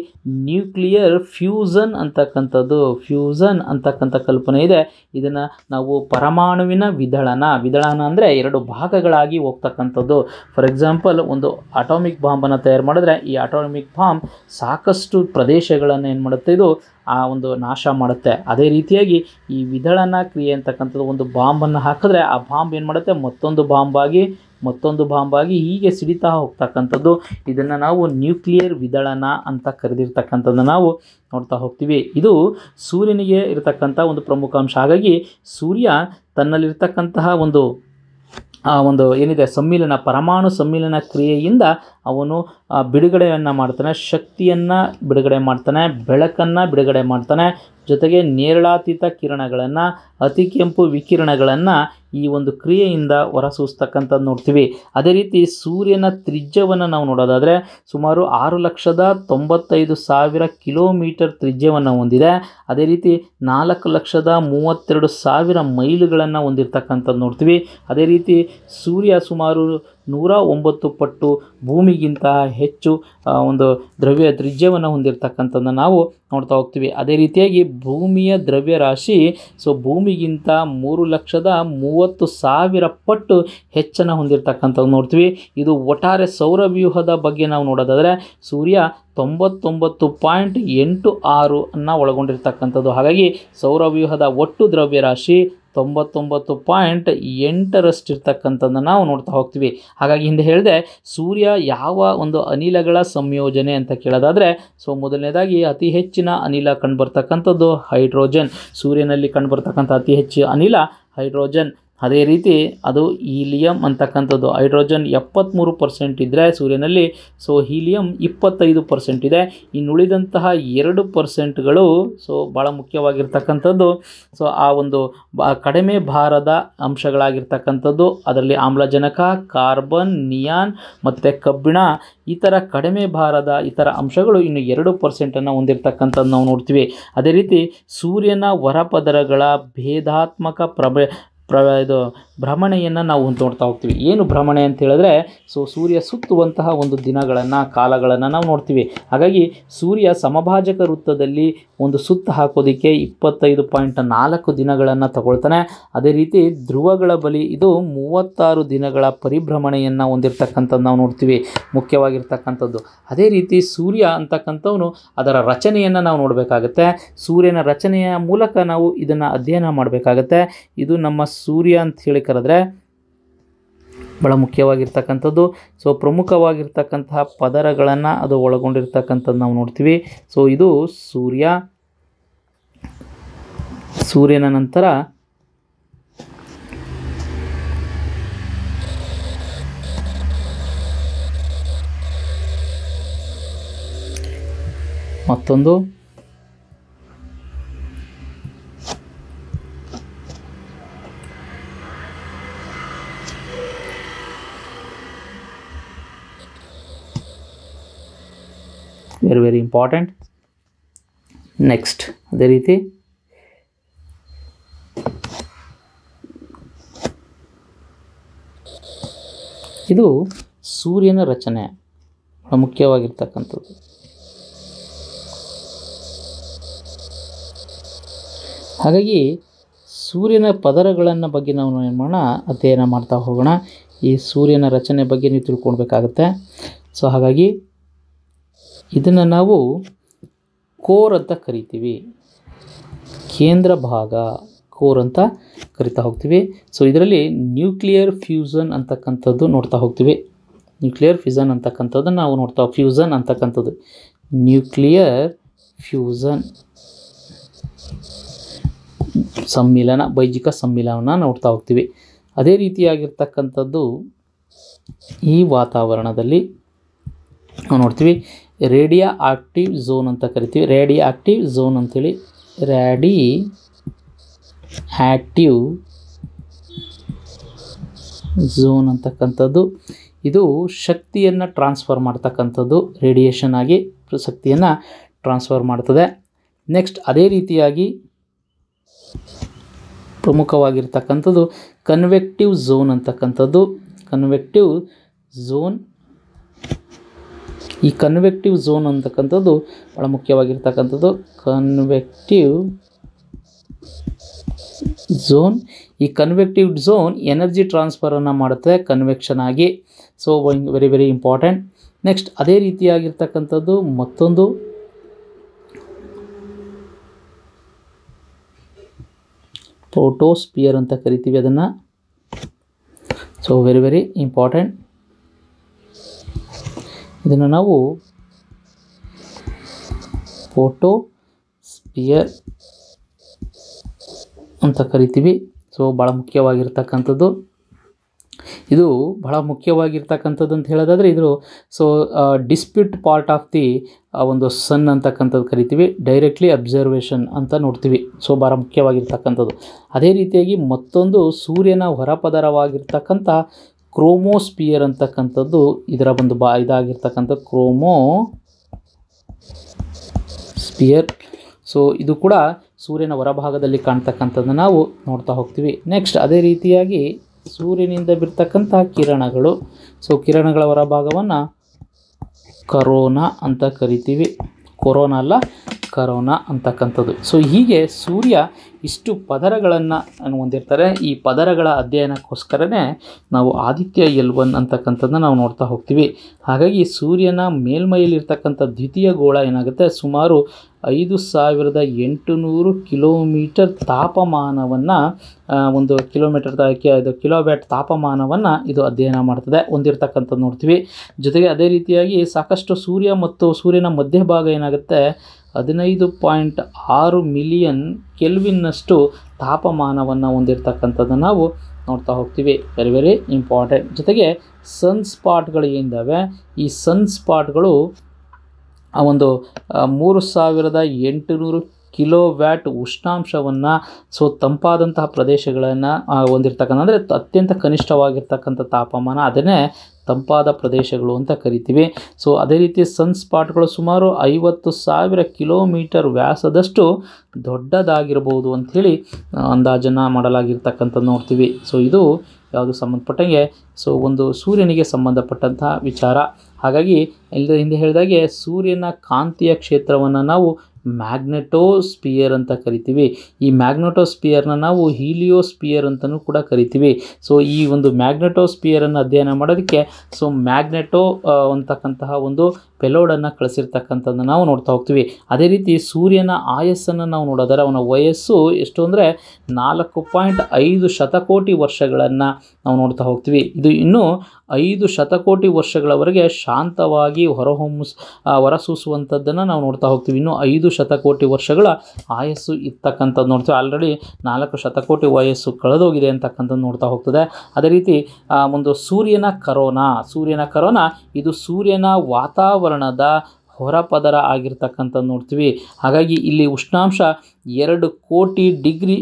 ನ್ಯೂಕ್ಲಿಯರ್ ಫ್ಯೂಸನ್ ಅಂತಕ್ಕಂಥದ್ದು ಫ್ಯೂಸನ್ ಅಂತಕ್ಕಂಥ ಕಲ್ಪನೆ ಇದೆ ಇದನ್ನು ನಾವು ಪರಮಾಣುವಿನ ವಿದಳನ ವಿದಳನ ಅಂದರೆ ಎರಡು ಭಾಗಗಳಾಗಿ ಹೋಗ್ತಕ್ಕಂಥದ್ದು ಫಾರ್ ಎಕ್ಸಾಂಪಲ್ ಒಂದು ಅಟಾಮಿಕ್ ಬಾಂಬನ್ನು ತಯಾರು ಮಾಡಿದ್ರೆ ಈ ಅಟಾಮಿಕ್ ಬಾಂಬ್ ಸಾಕಷ್ಟು ಪ್ರದೇಶಗಳನ್ನು ಏನು ಮಾಡುತ್ತೆ ಇದು ಆ ಒಂದು ನಾಶ ಮಾಡುತ್ತೆ ಅದೇ ರೀತಿಯಾಗಿ ಈ ವಿದಳನ ಕ್ರಿಯೆ ಅಂತಕ್ಕಂಥದ್ದು ಒಂದು ಬಾಂಬನ್ನು ಹಾಕಿದ್ರೆ ಆ ಬಾಂಬ್ ಏನು ಮಾಡುತ್ತೆ ಮತ್ತೊಂದು ಬಾಂಬಾಗಿ ಮತ್ತೊಂದು ಬಾಂಬಾಗಿ ಹೀಗೆ ಸಿಡಿತಾ ಹೋಗ್ತಕ್ಕಂಥದ್ದು ಇದನ್ನು ನಾವು ನ್ಯೂಕ್ಲಿಯರ್ ವಿದಳನ ಅಂತ ಕರೆದಿರ್ತಕ್ಕಂಥದ್ದು ನಾವು ನೋಡ್ತಾ ಹೋಗ್ತೀವಿ ಇದು ಸೂರ್ಯನಿಗೆ ಇರತಕ್ಕಂಥ ಒಂದು ಪ್ರಮುಖ ಅಂಶ ಹಾಗಾಗಿ ಸೂರ್ಯ ತನ್ನಲ್ಲಿರ್ತಕ್ಕಂತಹ ಒಂದು ಆ ಒಂದು ಏನಿದೆ ಸಮ್ಮಿಲನ ಪರಮಾಣು ಸಮ್ಮಿಲನ ಕ್ರಿಯೆಯಿಂದ ಅವನು ಬಿಡುಗಡೆಯನ್ನು ಮಾಡ್ತಾನೆ ಶಕ್ತಿಯನ್ನು ಬಿಡುಗಡೆ ಮಾಡ್ತಾನೆ ಬೆಳಕನ್ನು ಬಿಡುಗಡೆ ಮಾಡ್ತಾನೆ ಜೊತೆಗೆ ನೇರಳಾತೀತ ಕಿರಣಗಳನ್ನು ಅತಿ ಕೆಂಪು ವಿಕಿರಣಗಳನ್ನು ಈ ಒಂದು ಕ್ರಿಯೆಯಿಂದ ಹೊರಸೂಸ್ತಕ್ಕಂಥದ್ದು ನೋಡ್ತೀವಿ ಅದೇ ರೀತಿ ಸೂರ್ಯನ ತ್ರಿಜ್ಯವನ್ನು ನಾವು ನೋಡೋದಾದರೆ ಸುಮಾರು ಆರು ಲಕ್ಷದ ತೊಂಬತ್ತೈದು ಸಾವಿರ ಕಿಲೋಮೀಟರ್ ತ್ರಿಜ್ಯವನ್ನು ಹೊಂದಿದೆ ಅದೇ ರೀತಿ ನಾಲ್ಕು ಲಕ್ಷದ ಮೂವತ್ತೆರಡು ಸಾವಿರ ಮೈಲುಗಳನ್ನು ಹೊಂದಿರ್ತಕ್ಕಂಥದ್ದು ನೋಡ್ತೀವಿ ಅದೇ ರೀತಿ ಸೂರ್ಯ ಸುಮಾರು ನೂರ ಒಂಬತ್ತು ಪಟ್ಟು ಭೂಮಿಗಿಂತ ಹೆಚ್ಚು ಒಂದು ದ್ರವ್ಯ ದ್ರಿಜ್ಯವನ್ನು ಹೊಂದಿರತಕ್ಕಂಥದ್ದನ್ನು ನಾವು ನೋಡ್ತಾ ಹೋಗ್ತೀವಿ ಅದೇ ರೀತಿಯಾಗಿ ಭೂಮಿಯ ದ್ರವ್ಯರಾಶಿ ಸೊ ಭೂಮಿಗಿಂತ ಮೂರು ಲಕ್ಷದ ಮೂವತ್ತು ಸಾವಿರ ಪಟ್ಟು ಹೆಚ್ಚನ್ನು ಹೊಂದಿರತಕ್ಕಂಥದ್ದು ನೋಡ್ತೀವಿ ಇದು ಒಟ್ಟಾರೆ ಸೌರವ್ಯೂಹದ ಬಗ್ಗೆ ನಾವು ನೋಡೋದಾದರೆ ಸೂರ್ಯ ತೊಂಬತ್ತೊಂಬತ್ತು ಪಾಯಿಂಟ್ ಎಂಟು ಆರು ಅನ್ನು ಒಳಗೊಂಡಿರ್ತಕ್ಕಂಥದ್ದು ಹಾಗಾಗಿ ಸೌರವ್ಯೂಹದ ಒಟ್ಟು ದ್ರವ್ಯರಾಶಿ ತೊಂಬತ್ತೊಂಬತ್ತು ಪಾಯಿಂಟ್ ಎಂಟರಷ್ಟಿರ್ತಕ್ಕಂಥದ್ದನ್ನು ನಾವು ನೋಡ್ತಾ ಹೋಗ್ತೀವಿ ಹಾಗಾಗಿ ಹಿಂದೆ ಹೇಳಿದೆ ಸೂರ್ಯ ಯಾವ ಒಂದು ಅನಿಲಗಳ ಸಂಯೋಜನೆ ಅಂತ ಕೇಳೋದಾದರೆ ಸೊ ಮೊದಲನೇದಾಗಿ ಅತಿ ಹೆಚ್ಚಿನ ಅನಿಲ ಕಂಡುಬರ್ತಕ್ಕಂಥದ್ದು ಹೈಡ್ರೋಜನ್ ಸೂರ್ಯನಲ್ಲಿ ಕಂಡುಬರ್ತಕ್ಕಂಥ ಅತಿ ಹೆಚ್ಚು ಅನಿಲ ಹೈಡ್ರೋಜನ್ ಅದೇ ರೀತಿ ಅದು ಹೀಲಿಯಂ ಅಂತಕ್ಕಂಥದ್ದು ಹೈಡ್ರೋಜನ್ ಎಪ್ಪತ್ತ್ಮೂರು ಪರ್ಸೆಂಟ್ ಇದ್ದರೆ ಸೂರ್ಯನಲ್ಲಿ ಸೊ ಹೀಲಿಯಂ ಇಪ್ಪತ್ತೈದು ಪರ್ಸೆಂಟ್ ಇದೆ ಇನ್ನುಳಿದಂತಹ ಎರಡು ಪರ್ಸೆಂಟ್ಗಳು ಸೊ ಭಾಳ ಮುಖ್ಯವಾಗಿರ್ತಕ್ಕಂಥದ್ದು ಸೊ ಆ ಒಂದು ಬ ಕಡಿಮೆ ಭಾರದ ಅಂಶಗಳಾಗಿರ್ತಕ್ಕಂಥದ್ದು ಅದರಲ್ಲಿ ಆಮ್ಲಜನಕ ಕಾರ್ಬನ್ ನಿಯಾನ್ ಮತ್ತು ಕಬ್ಬಿಣ ಈ ಥರ ಕಡಿಮೆ ಭಾರದ ಇತರ ಅಂಶಗಳು ಇನ್ನು ಎರಡು ಪರ್ಸೆಂಟನ್ನು ಹೊಂದಿರತಕ್ಕಂಥದ್ದು ನಾವು ನೋಡ್ತೀವಿ ಅದೇ ರೀತಿ ಸೂರ್ಯನ ವರಪದರಗಳ ಭೇದಾತ್ಮಕ ಪ್ರಭ ಪ್ರ ಇದು ಭ್ರಮಣೆಯನ್ನು ನಾವು ನೋಡ್ತಾ ಹೋಗ್ತೀವಿ ಏನು ಭ್ರಮಣೆ ಅಂತ ಹೇಳಿದ್ರೆ ಸೊ ಸೂರ್ಯ ಸುತ್ತುವಂತಹ ಒಂದು ದಿನಗಳನ್ನು ಕಾಲಗಳನ್ನು ನಾವು ನೋಡ್ತೀವಿ ಹಾಗಾಗಿ ಸೂರ್ಯ ಸಮಭಾಜಕ ವೃತ್ತದಲ್ಲಿ ಒಂದು ಸುತ್ತ ಹಾಕೋದಕ್ಕೆ ಇಪ್ಪತ್ತೈದು ಪಾಯಿಂಟ್ ನಾಲ್ಕು ದಿನಗಳನ್ನು ತಗೊಳ್ತಾನೆ ಅದೇ ರೀತಿ ಧ್ರುವಗಳ ಬಳಿ ಇದು ಮೂವತ್ತಾರು ದಿನಗಳ ಪರಿಭ್ರಮಣೆಯನ್ನು ಹೊಂದಿರತಕ್ಕಂಥದ್ದು ನಾವು ನೋಡ್ತೀವಿ ಮುಖ್ಯವಾಗಿರ್ತಕ್ಕಂಥದ್ದು ಅದೇ ರೀತಿ ಸೂರ್ಯ ಅಂತಕ್ಕಂಥವನು ಅದರ ರಚನೆಯನ್ನು ನಾವು ನೋಡಬೇಕಾಗುತ್ತೆ ಸೂರ್ಯನ ರಚನೆಯ ಮೂಲಕ ನಾವು ಇದನ್ನು ಅಧ್ಯಯನ ಮಾಡಬೇಕಾಗತ್ತೆ ಇದು ನಮ್ಮ ಸೂರ್ಯ ಅಂತ ಹೇಳಿ ಕರೆದ್ರೆ ಬಹಳ ಮುಖ್ಯವಾಗಿರ್ತಕ್ಕಂಥದ್ದು ಸೊ ಪ್ರಮುಖವಾಗಿರ್ತಕ್ಕಂತಹ ಪದರಗಳನ್ನು ಅದು ಒಳಗೊಂಡಿರ್ತಕ್ಕಂಥದ್ದು ನಾವು ನೋಡ್ತೀವಿ ಸೊ ಇದು ಸೂರ್ಯ ಸೂರ್ಯನ ನಂತರ ಮತ್ತೊಂದು ವೆರಿ ವೆರಿ ಇಂಪಾರ್ಟೆಂಟ್ ನೆಕ್ಸ್ಟ್ ಅದೇ ರೀತಿ ಇದು ಸೂರ್ಯನ ರಚನೆ ಮುಖ್ಯವಾಗಿರ್ತಕ್ಕಂಥದ್ದು ಹಾಗಾಗಿ ಸೂರ್ಯನ ಪದರಗಳನ್ನು ಬಗ್ಗೆ ನಾವು ಏನು ಮಾಡೋಣ ಅಧ್ಯಯನ ಮಾಡ್ತಾ ಹೋಗೋಣ ಈ ಸೂರ್ಯನ ರಚನೆ ಬಗ್ಗೆ ನೀವು ತಿಳ್ಕೊಳ್ಬೇಕಾಗತ್ತೆ ಸೊ ಹಾಗಾಗಿ ಇದನ್ನು ನಾವು ಕೋರ್ ಅಂತ ಕರಿತೀವಿ ಕೇಂದ್ರ ಭಾಗ ಕೋರ್ ಅಂತ ಕರಿತಾ ಹೋಗ್ತೀವಿ ಸೊ ಇದರಲ್ಲಿ ನ್ಯೂಕ್ಲಿಯರ್ ಫ್ಯೂಸನ್ ಅಂತಕ್ಕಂಥದ್ದು ನೋಡ್ತಾ ಹೋಗ್ತೀವಿ ನ್ಯೂಕ್ಲಿಯರ್ ಫ್ಯೂಸನ್ ಅಂತಕ್ಕಂಥದ್ದನ್ನು ನಾವು ನೋಡ್ತಾ ಫ್ಯೂಸನ್ ಅಂತಕ್ಕಂಥದ್ದು ನ್ಯೂಕ್ಲಿಯರ್ ಫ್ಯೂಸನ್ ಸಮ್ಮಿಲನ ಬೈಜಿಕ ಸಮ್ಮಿಲನ ನೋಡ್ತಾ ಹೋಗ್ತೀವಿ ಅದೇ ರೀತಿಯಾಗಿರ್ತಕ್ಕಂಥದ್ದು ಈ ವಾತಾವರಣದಲ್ಲಿ ನಾವು ನೋಡ್ತೀವಿ ರೇಡಿಯಾ ಆಕ್ಟಿವ್ ಝೋನ್ ಅಂತ ಕರಿತೀವಿ ರೇಡಿಯೋ ಆಕ್ಟಿವ್ ಝೋನ್ ಅಂಥೇಳಿ ರ್ಯಾಡಿ ಆಕ್ಟಿವ್ ಝೋನ್ ಅಂತಕ್ಕಂಥದ್ದು ಇದು ಶಕ್ತಿಯನ್ನು ಟ್ರಾನ್ಸ್ಫರ್ ಮಾಡ್ತಕ್ಕಂಥದ್ದು ರೇಡಿಯೇಷನ್ ಆಗಿ ಶಕ್ತಿಯನ್ನು ಟ್ರಾನ್ಸ್ಫರ್ ಮಾಡ್ತದೆ ನೆಕ್ಸ್ಟ್ ಅದೇ ರೀತಿಯಾಗಿ ಪ್ರಮುಖವಾಗಿರ್ತಕ್ಕಂಥದ್ದು ಕನ್ವೆಕ್ಟಿವ್ ಝೋನ್ ಅಂತಕ್ಕಂಥದ್ದು ಕನ್ವೆಕ್ಟಿವ್ ಝೋನ್ ಈ ಕನ್ವೆಕ್ಟಿವ್ ಝೋನ್ ಅಂತಕ್ಕಂಥದ್ದು ಭಾಳ ಮುಖ್ಯವಾಗಿರ್ತಕ್ಕಂಥದ್ದು ಕನ್ವೆಕ್ಟಿವ್ ಝೋನ್ ಈ ಕನ್ವೆಕ್ಟಿವ್ ಝೋನ್ ಎನರ್ಜಿ ಟ್ರಾನ್ಸ್ಫರನ್ನು ಮಾಡುತ್ತೆ ಕನ್ವೆಕ್ಷನ್ ಆಗಿ so very very important next ಅದೇ ರೀತಿಯಾಗಿರ್ತಕ್ಕಂಥದ್ದು ಮತ್ತೊಂದು ಪ್ರೋಟೋಸ್ಪಿಯರ್ ಅಂತ ಕರಿತೀವಿ ಅದನ್ನು ಸೊ ವೆರಿ ವೆರಿ ಇಂಪಾರ್ಟೆಂಟ್ ಇದನ್ನು ನಾವು ಫೋಟೋ ಸ್ಪಿಯರ್ ಅಂತ ಕರಿತೀವಿ ಸೊ ಭಾಳ ಮುಖ್ಯವಾಗಿರ್ತಕ್ಕಂಥದ್ದು ಇದು ಬಹಳ ಮುಖ್ಯವಾಗಿರ್ತಕ್ಕಂಥದ್ದು ಅಂತ ಹೇಳೋದಾದರೆ ಇದು so dispute part of the ಒಂದು ಸನ್ ಅಂತಕ್ಕಂಥದ್ದು ಕರಿತೀವಿ ಡೈರೆಕ್ಟ್ಲಿ ಅಬ್ಸರ್ವೇಷನ್ ಅಂತ ನೋಡ್ತೀವಿ ಸೊ ಭಾಳ ಮುಖ್ಯವಾಗಿರ್ತಕ್ಕಂಥದ್ದು ಅದೇ ರೀತಿಯಾಗಿ ಮತ್ತೊಂದು ಸೂರ್ಯನ ಹೊರಪದರವಾಗಿರ್ತಕ್ಕಂಥ ಕ್ರೋಮೋಸ್ಪಿಯರ್ ಅಂತಕ್ಕಂಥದ್ದು ಇದರ ಒಂದು ಬಾ ಇದಾಗಿರ್ತಕ್ಕಂಥ ಕ್ರೋಮೋ ಸ್ಪಿಯರ್ ಸೊ ಇದು ಕೂಡ ಸೂರ್ಯನ ಹೊರಭಾಗದಲ್ಲಿ ಕಾಣ್ತಕ್ಕಂಥದ್ದು ನಾವು ನೋಡ್ತಾ ಹೋಗ್ತೀವಿ ನೆಕ್ಸ್ಟ್ ಅದೇ ರೀತಿಯಾಗಿ ಸೂರ್ಯನಿಂದ ಬಿರ್ತಕ್ಕಂಥ ಕಿರಣಗಳು ಸೊ ಕಿರಣಗಳ ಹೊರಭಾಗವನ್ನು ಕರೋನಾ ಅಂತ ಕರಿತೀವಿ ಕೊರೋನಾ ಅಲ್ಲ ನಮಸ್ಕಾರವನ್ನು ಅಂತಕ್ಕಂಥದ್ದು ಸೊ ಹೀಗೆ ಸೂರ್ಯ ಇಷ್ಟು ಪದರಗಳನ್ನು ಹೊಂದಿರ್ತಾರೆ ಈ ಪದರಗಳ ಅಧ್ಯಯನಕ್ಕೋಸ್ಕರನೇ ನಾವು ಆದಿತ್ಯ ಎಲ್ ಒನ್ ಅಂತಕ್ಕಂಥದ್ದನ್ನ ನಾವು ನೋಡ್ತಾ ಹೋಗ್ತೀವಿ ಹಾಗಾಗಿ ಸೂರ್ಯನ ಮೇಲ್ಮೈಯಲ್ಲಿರ್ತಕ್ಕಂಥ ದ್ವಿತೀಯ ಗೋಳ ಏನಾಗುತ್ತೆ ಸುಮಾರು ಐದು ಸಾವಿರದ ಎಂಟುನೂರು ಕಿಲೋಮೀಟರ್ ತಾಪಮಾನವನ್ನು ಒಂದು ಕಿಲೋಮೀಟರ್ ಇದು ಕಿಲೋವ್ಯಾಟ್ ತಾಪಮಾನವನ್ನು ಇದು ಅಧ್ಯಯನ ಮಾಡ್ತದೆ ಹೊಂದಿರತಕ್ಕಂಥದ್ದು ನೋಡ್ತೀವಿ ಜೊತೆಗೆ ಅದೇ ರೀತಿಯಾಗಿ ಸಾಕಷ್ಟು ಸೂರ್ಯ ಮತ್ತು ಸೂರ್ಯನ ಮಧ್ಯಭಾಗ ಏನಾಗುತ್ತೆ ಹದಿನೈದು ಪಾಯಿಂಟ್ ಆರು ಮಿಲಿಯನ್ ಕೆಲ್ವಿನ್ನಷ್ಟು ತಾಪಮಾನವನ್ನು ಹೊಂದಿರತಕ್ಕಂಥದ್ದು ನಾವು ನೋಡ್ತಾ ಹೋಗ್ತೀವಿ ವೆರಿ ವೆರಿ ಇಂಪಾರ್ಟೆಂಟ್ ಜೊತೆಗೆ ಸನ್ ಸ್ಪಾಟ್ಗಳು ಏನಿದ್ದಾವೆ ಈ ಸನ್ ಸ್ಪಾಟ್ಗಳು ಆ ಒಂದು ಮೂರು ಸಾವಿರದ ಎಂಟುನೂರು ಕಿಲೋ ವ್ಯಾಟ್ ಉಷ್ಣಾಂಶವನ್ನು ಸೊ ತಂಪಾದಂತಹ ಪ್ರದೇಶಗಳನ್ನು ಹೊಂದಿರ್ತಕ್ಕಂಥ ಅಂದರೆ ಅತ್ಯಂತ ಕನಿಷ್ಠವಾಗಿರ್ತಕ್ಕಂಥ ತಾಪಮಾನ ಅದನ್ನೇ ತಂಪಾದ ಪ್ರದೇಶಗಳು ಅಂತ ಕರಿತೀವಿ ಸೊ ಅದೇ ರೀತಿ ಸನ್ಸ್ಪಾಟ್ಗಳು ಸುಮಾರು ಐವತ್ತು ಸಾವಿರ ಕಿಲೋಮೀಟರ್ ವ್ಯಾಸದಷ್ಟು ದೊಡ್ಡದಾಗಿರ್ಬೋದು ಅಂಥೇಳಿ ಅಂದಾಜನ್ನು ಮಾಡಲಾಗಿರ್ತಕ್ಕಂಥದ್ದು ನೋಡ್ತೀವಿ ಸೊ ಇದು ಯಾವುದು ಸಂಬಂಧಪಟ್ಟಂಗೆ ಸೊ ಒಂದು ಸೂರ್ಯನಿಗೆ ಸಂಬಂಧಪಟ್ಟಂತಹ ವಿಚಾರ ಹಾಗಾಗಿ ಇಲ್ಲಿ ಹಿಂದೆ ಹೇಳಿದಾಗೆ ಸೂರ್ಯನ ಕಾಂತೀಯ ಕ್ಷೇತ್ರವನ್ನು ನಾವು ಮ್ಯಾಗ್ನೆಟೋಸ್ಪಿಯರ್ ಅಂತ ಕರಿತೀವಿ ಈ ಮ್ಯಾಗ್ನೆಟೋಸ್ಪಿಯರ್ನ ನಾವು ಹೀಲಿಯೋಸ್ಪಿಯರ್ ಅಂತಲೂ ಕೂಡ ಕರಿತೀವಿ ಸೊ ಈ ಒಂದು ಮ್ಯಾಗ್ನೆಟೋಸ್ಪಿಯರನ್ನು ಅಧ್ಯಯನ ಮಾಡೋದಕ್ಕೆ ಸೊ ಮ್ಯಾಗ್ನೆಟೋ ಅಂತಕ್ಕಂತಹ ಒಂದು ಪೆಲೋಡನ್ನು ಕಳಿಸಿರ್ತಕ್ಕಂಥದ್ದನ್ನು ನಾವು ನೋಡ್ತಾ ಹೋಗ್ತೀವಿ ಅದೇ ರೀತಿ ಸೂರ್ಯನ ಆಯಸ್ಸನ್ನು ನಾವು ನೋಡೋದರೆ ಅವನ ವಯಸ್ಸು ಎಷ್ಟು ಅಂದರೆ ನಾಲ್ಕು ಪಾಯಿಂಟ್ ಐದು ಶತಕೋಟಿ ವರ್ಷಗಳನ್ನು ನಾವು ನೋಡ್ತಾ ಹೋಗ್ತೀವಿ ಇದು ಇನ್ನೂ ಐದು ಶತಕೋಟಿ ವರ್ಷಗಳವರೆಗೆ ಶಾ ಶಾಂತವಾಗಿ ಹೊರಹೊಮ್ಮಿಸ್ ಹೊರಸೂಸುವಂಥದ್ದನ್ನು ನಾವು ನೋಡ್ತಾ ಹೋಗ್ತೀವಿ ಇನ್ನೂ ಐದು ಶತಕೋಟಿ ವರ್ಷಗಳ ಆಯಸ್ಸು ಇರ್ತಕ್ಕಂಥದ್ದು ನೋಡ್ತೀವಿ ಆಲ್ರೆಡಿ ನಾಲ್ಕು ಶತಕೋಟಿ ವಯಸ್ಸು ಕಳೆದೋಗಿದೆ ಅಂತಕ್ಕಂಥದ್ದು ನೋಡ್ತಾ ಹೋಗ್ತದೆ ಅದೇ ರೀತಿ ಒಂದು ಸೂರ್ಯನ ಕರೋನಾ ಸೂರ್ಯನ ಕರೋನಾ ಇದು ಸೂರ್ಯನ ವಾತಾವರಣದ ಹೊರಪದರ ಆಗಿರ್ತಕ್ಕಂಥದ್ದು ನೋಡ್ತೀವಿ ಹಾಗಾಗಿ ಇಲ್ಲಿ ಉಷ್ಣಾಂಶ ಎರಡು ಕೋಟಿ ಡಿಗ್ರಿ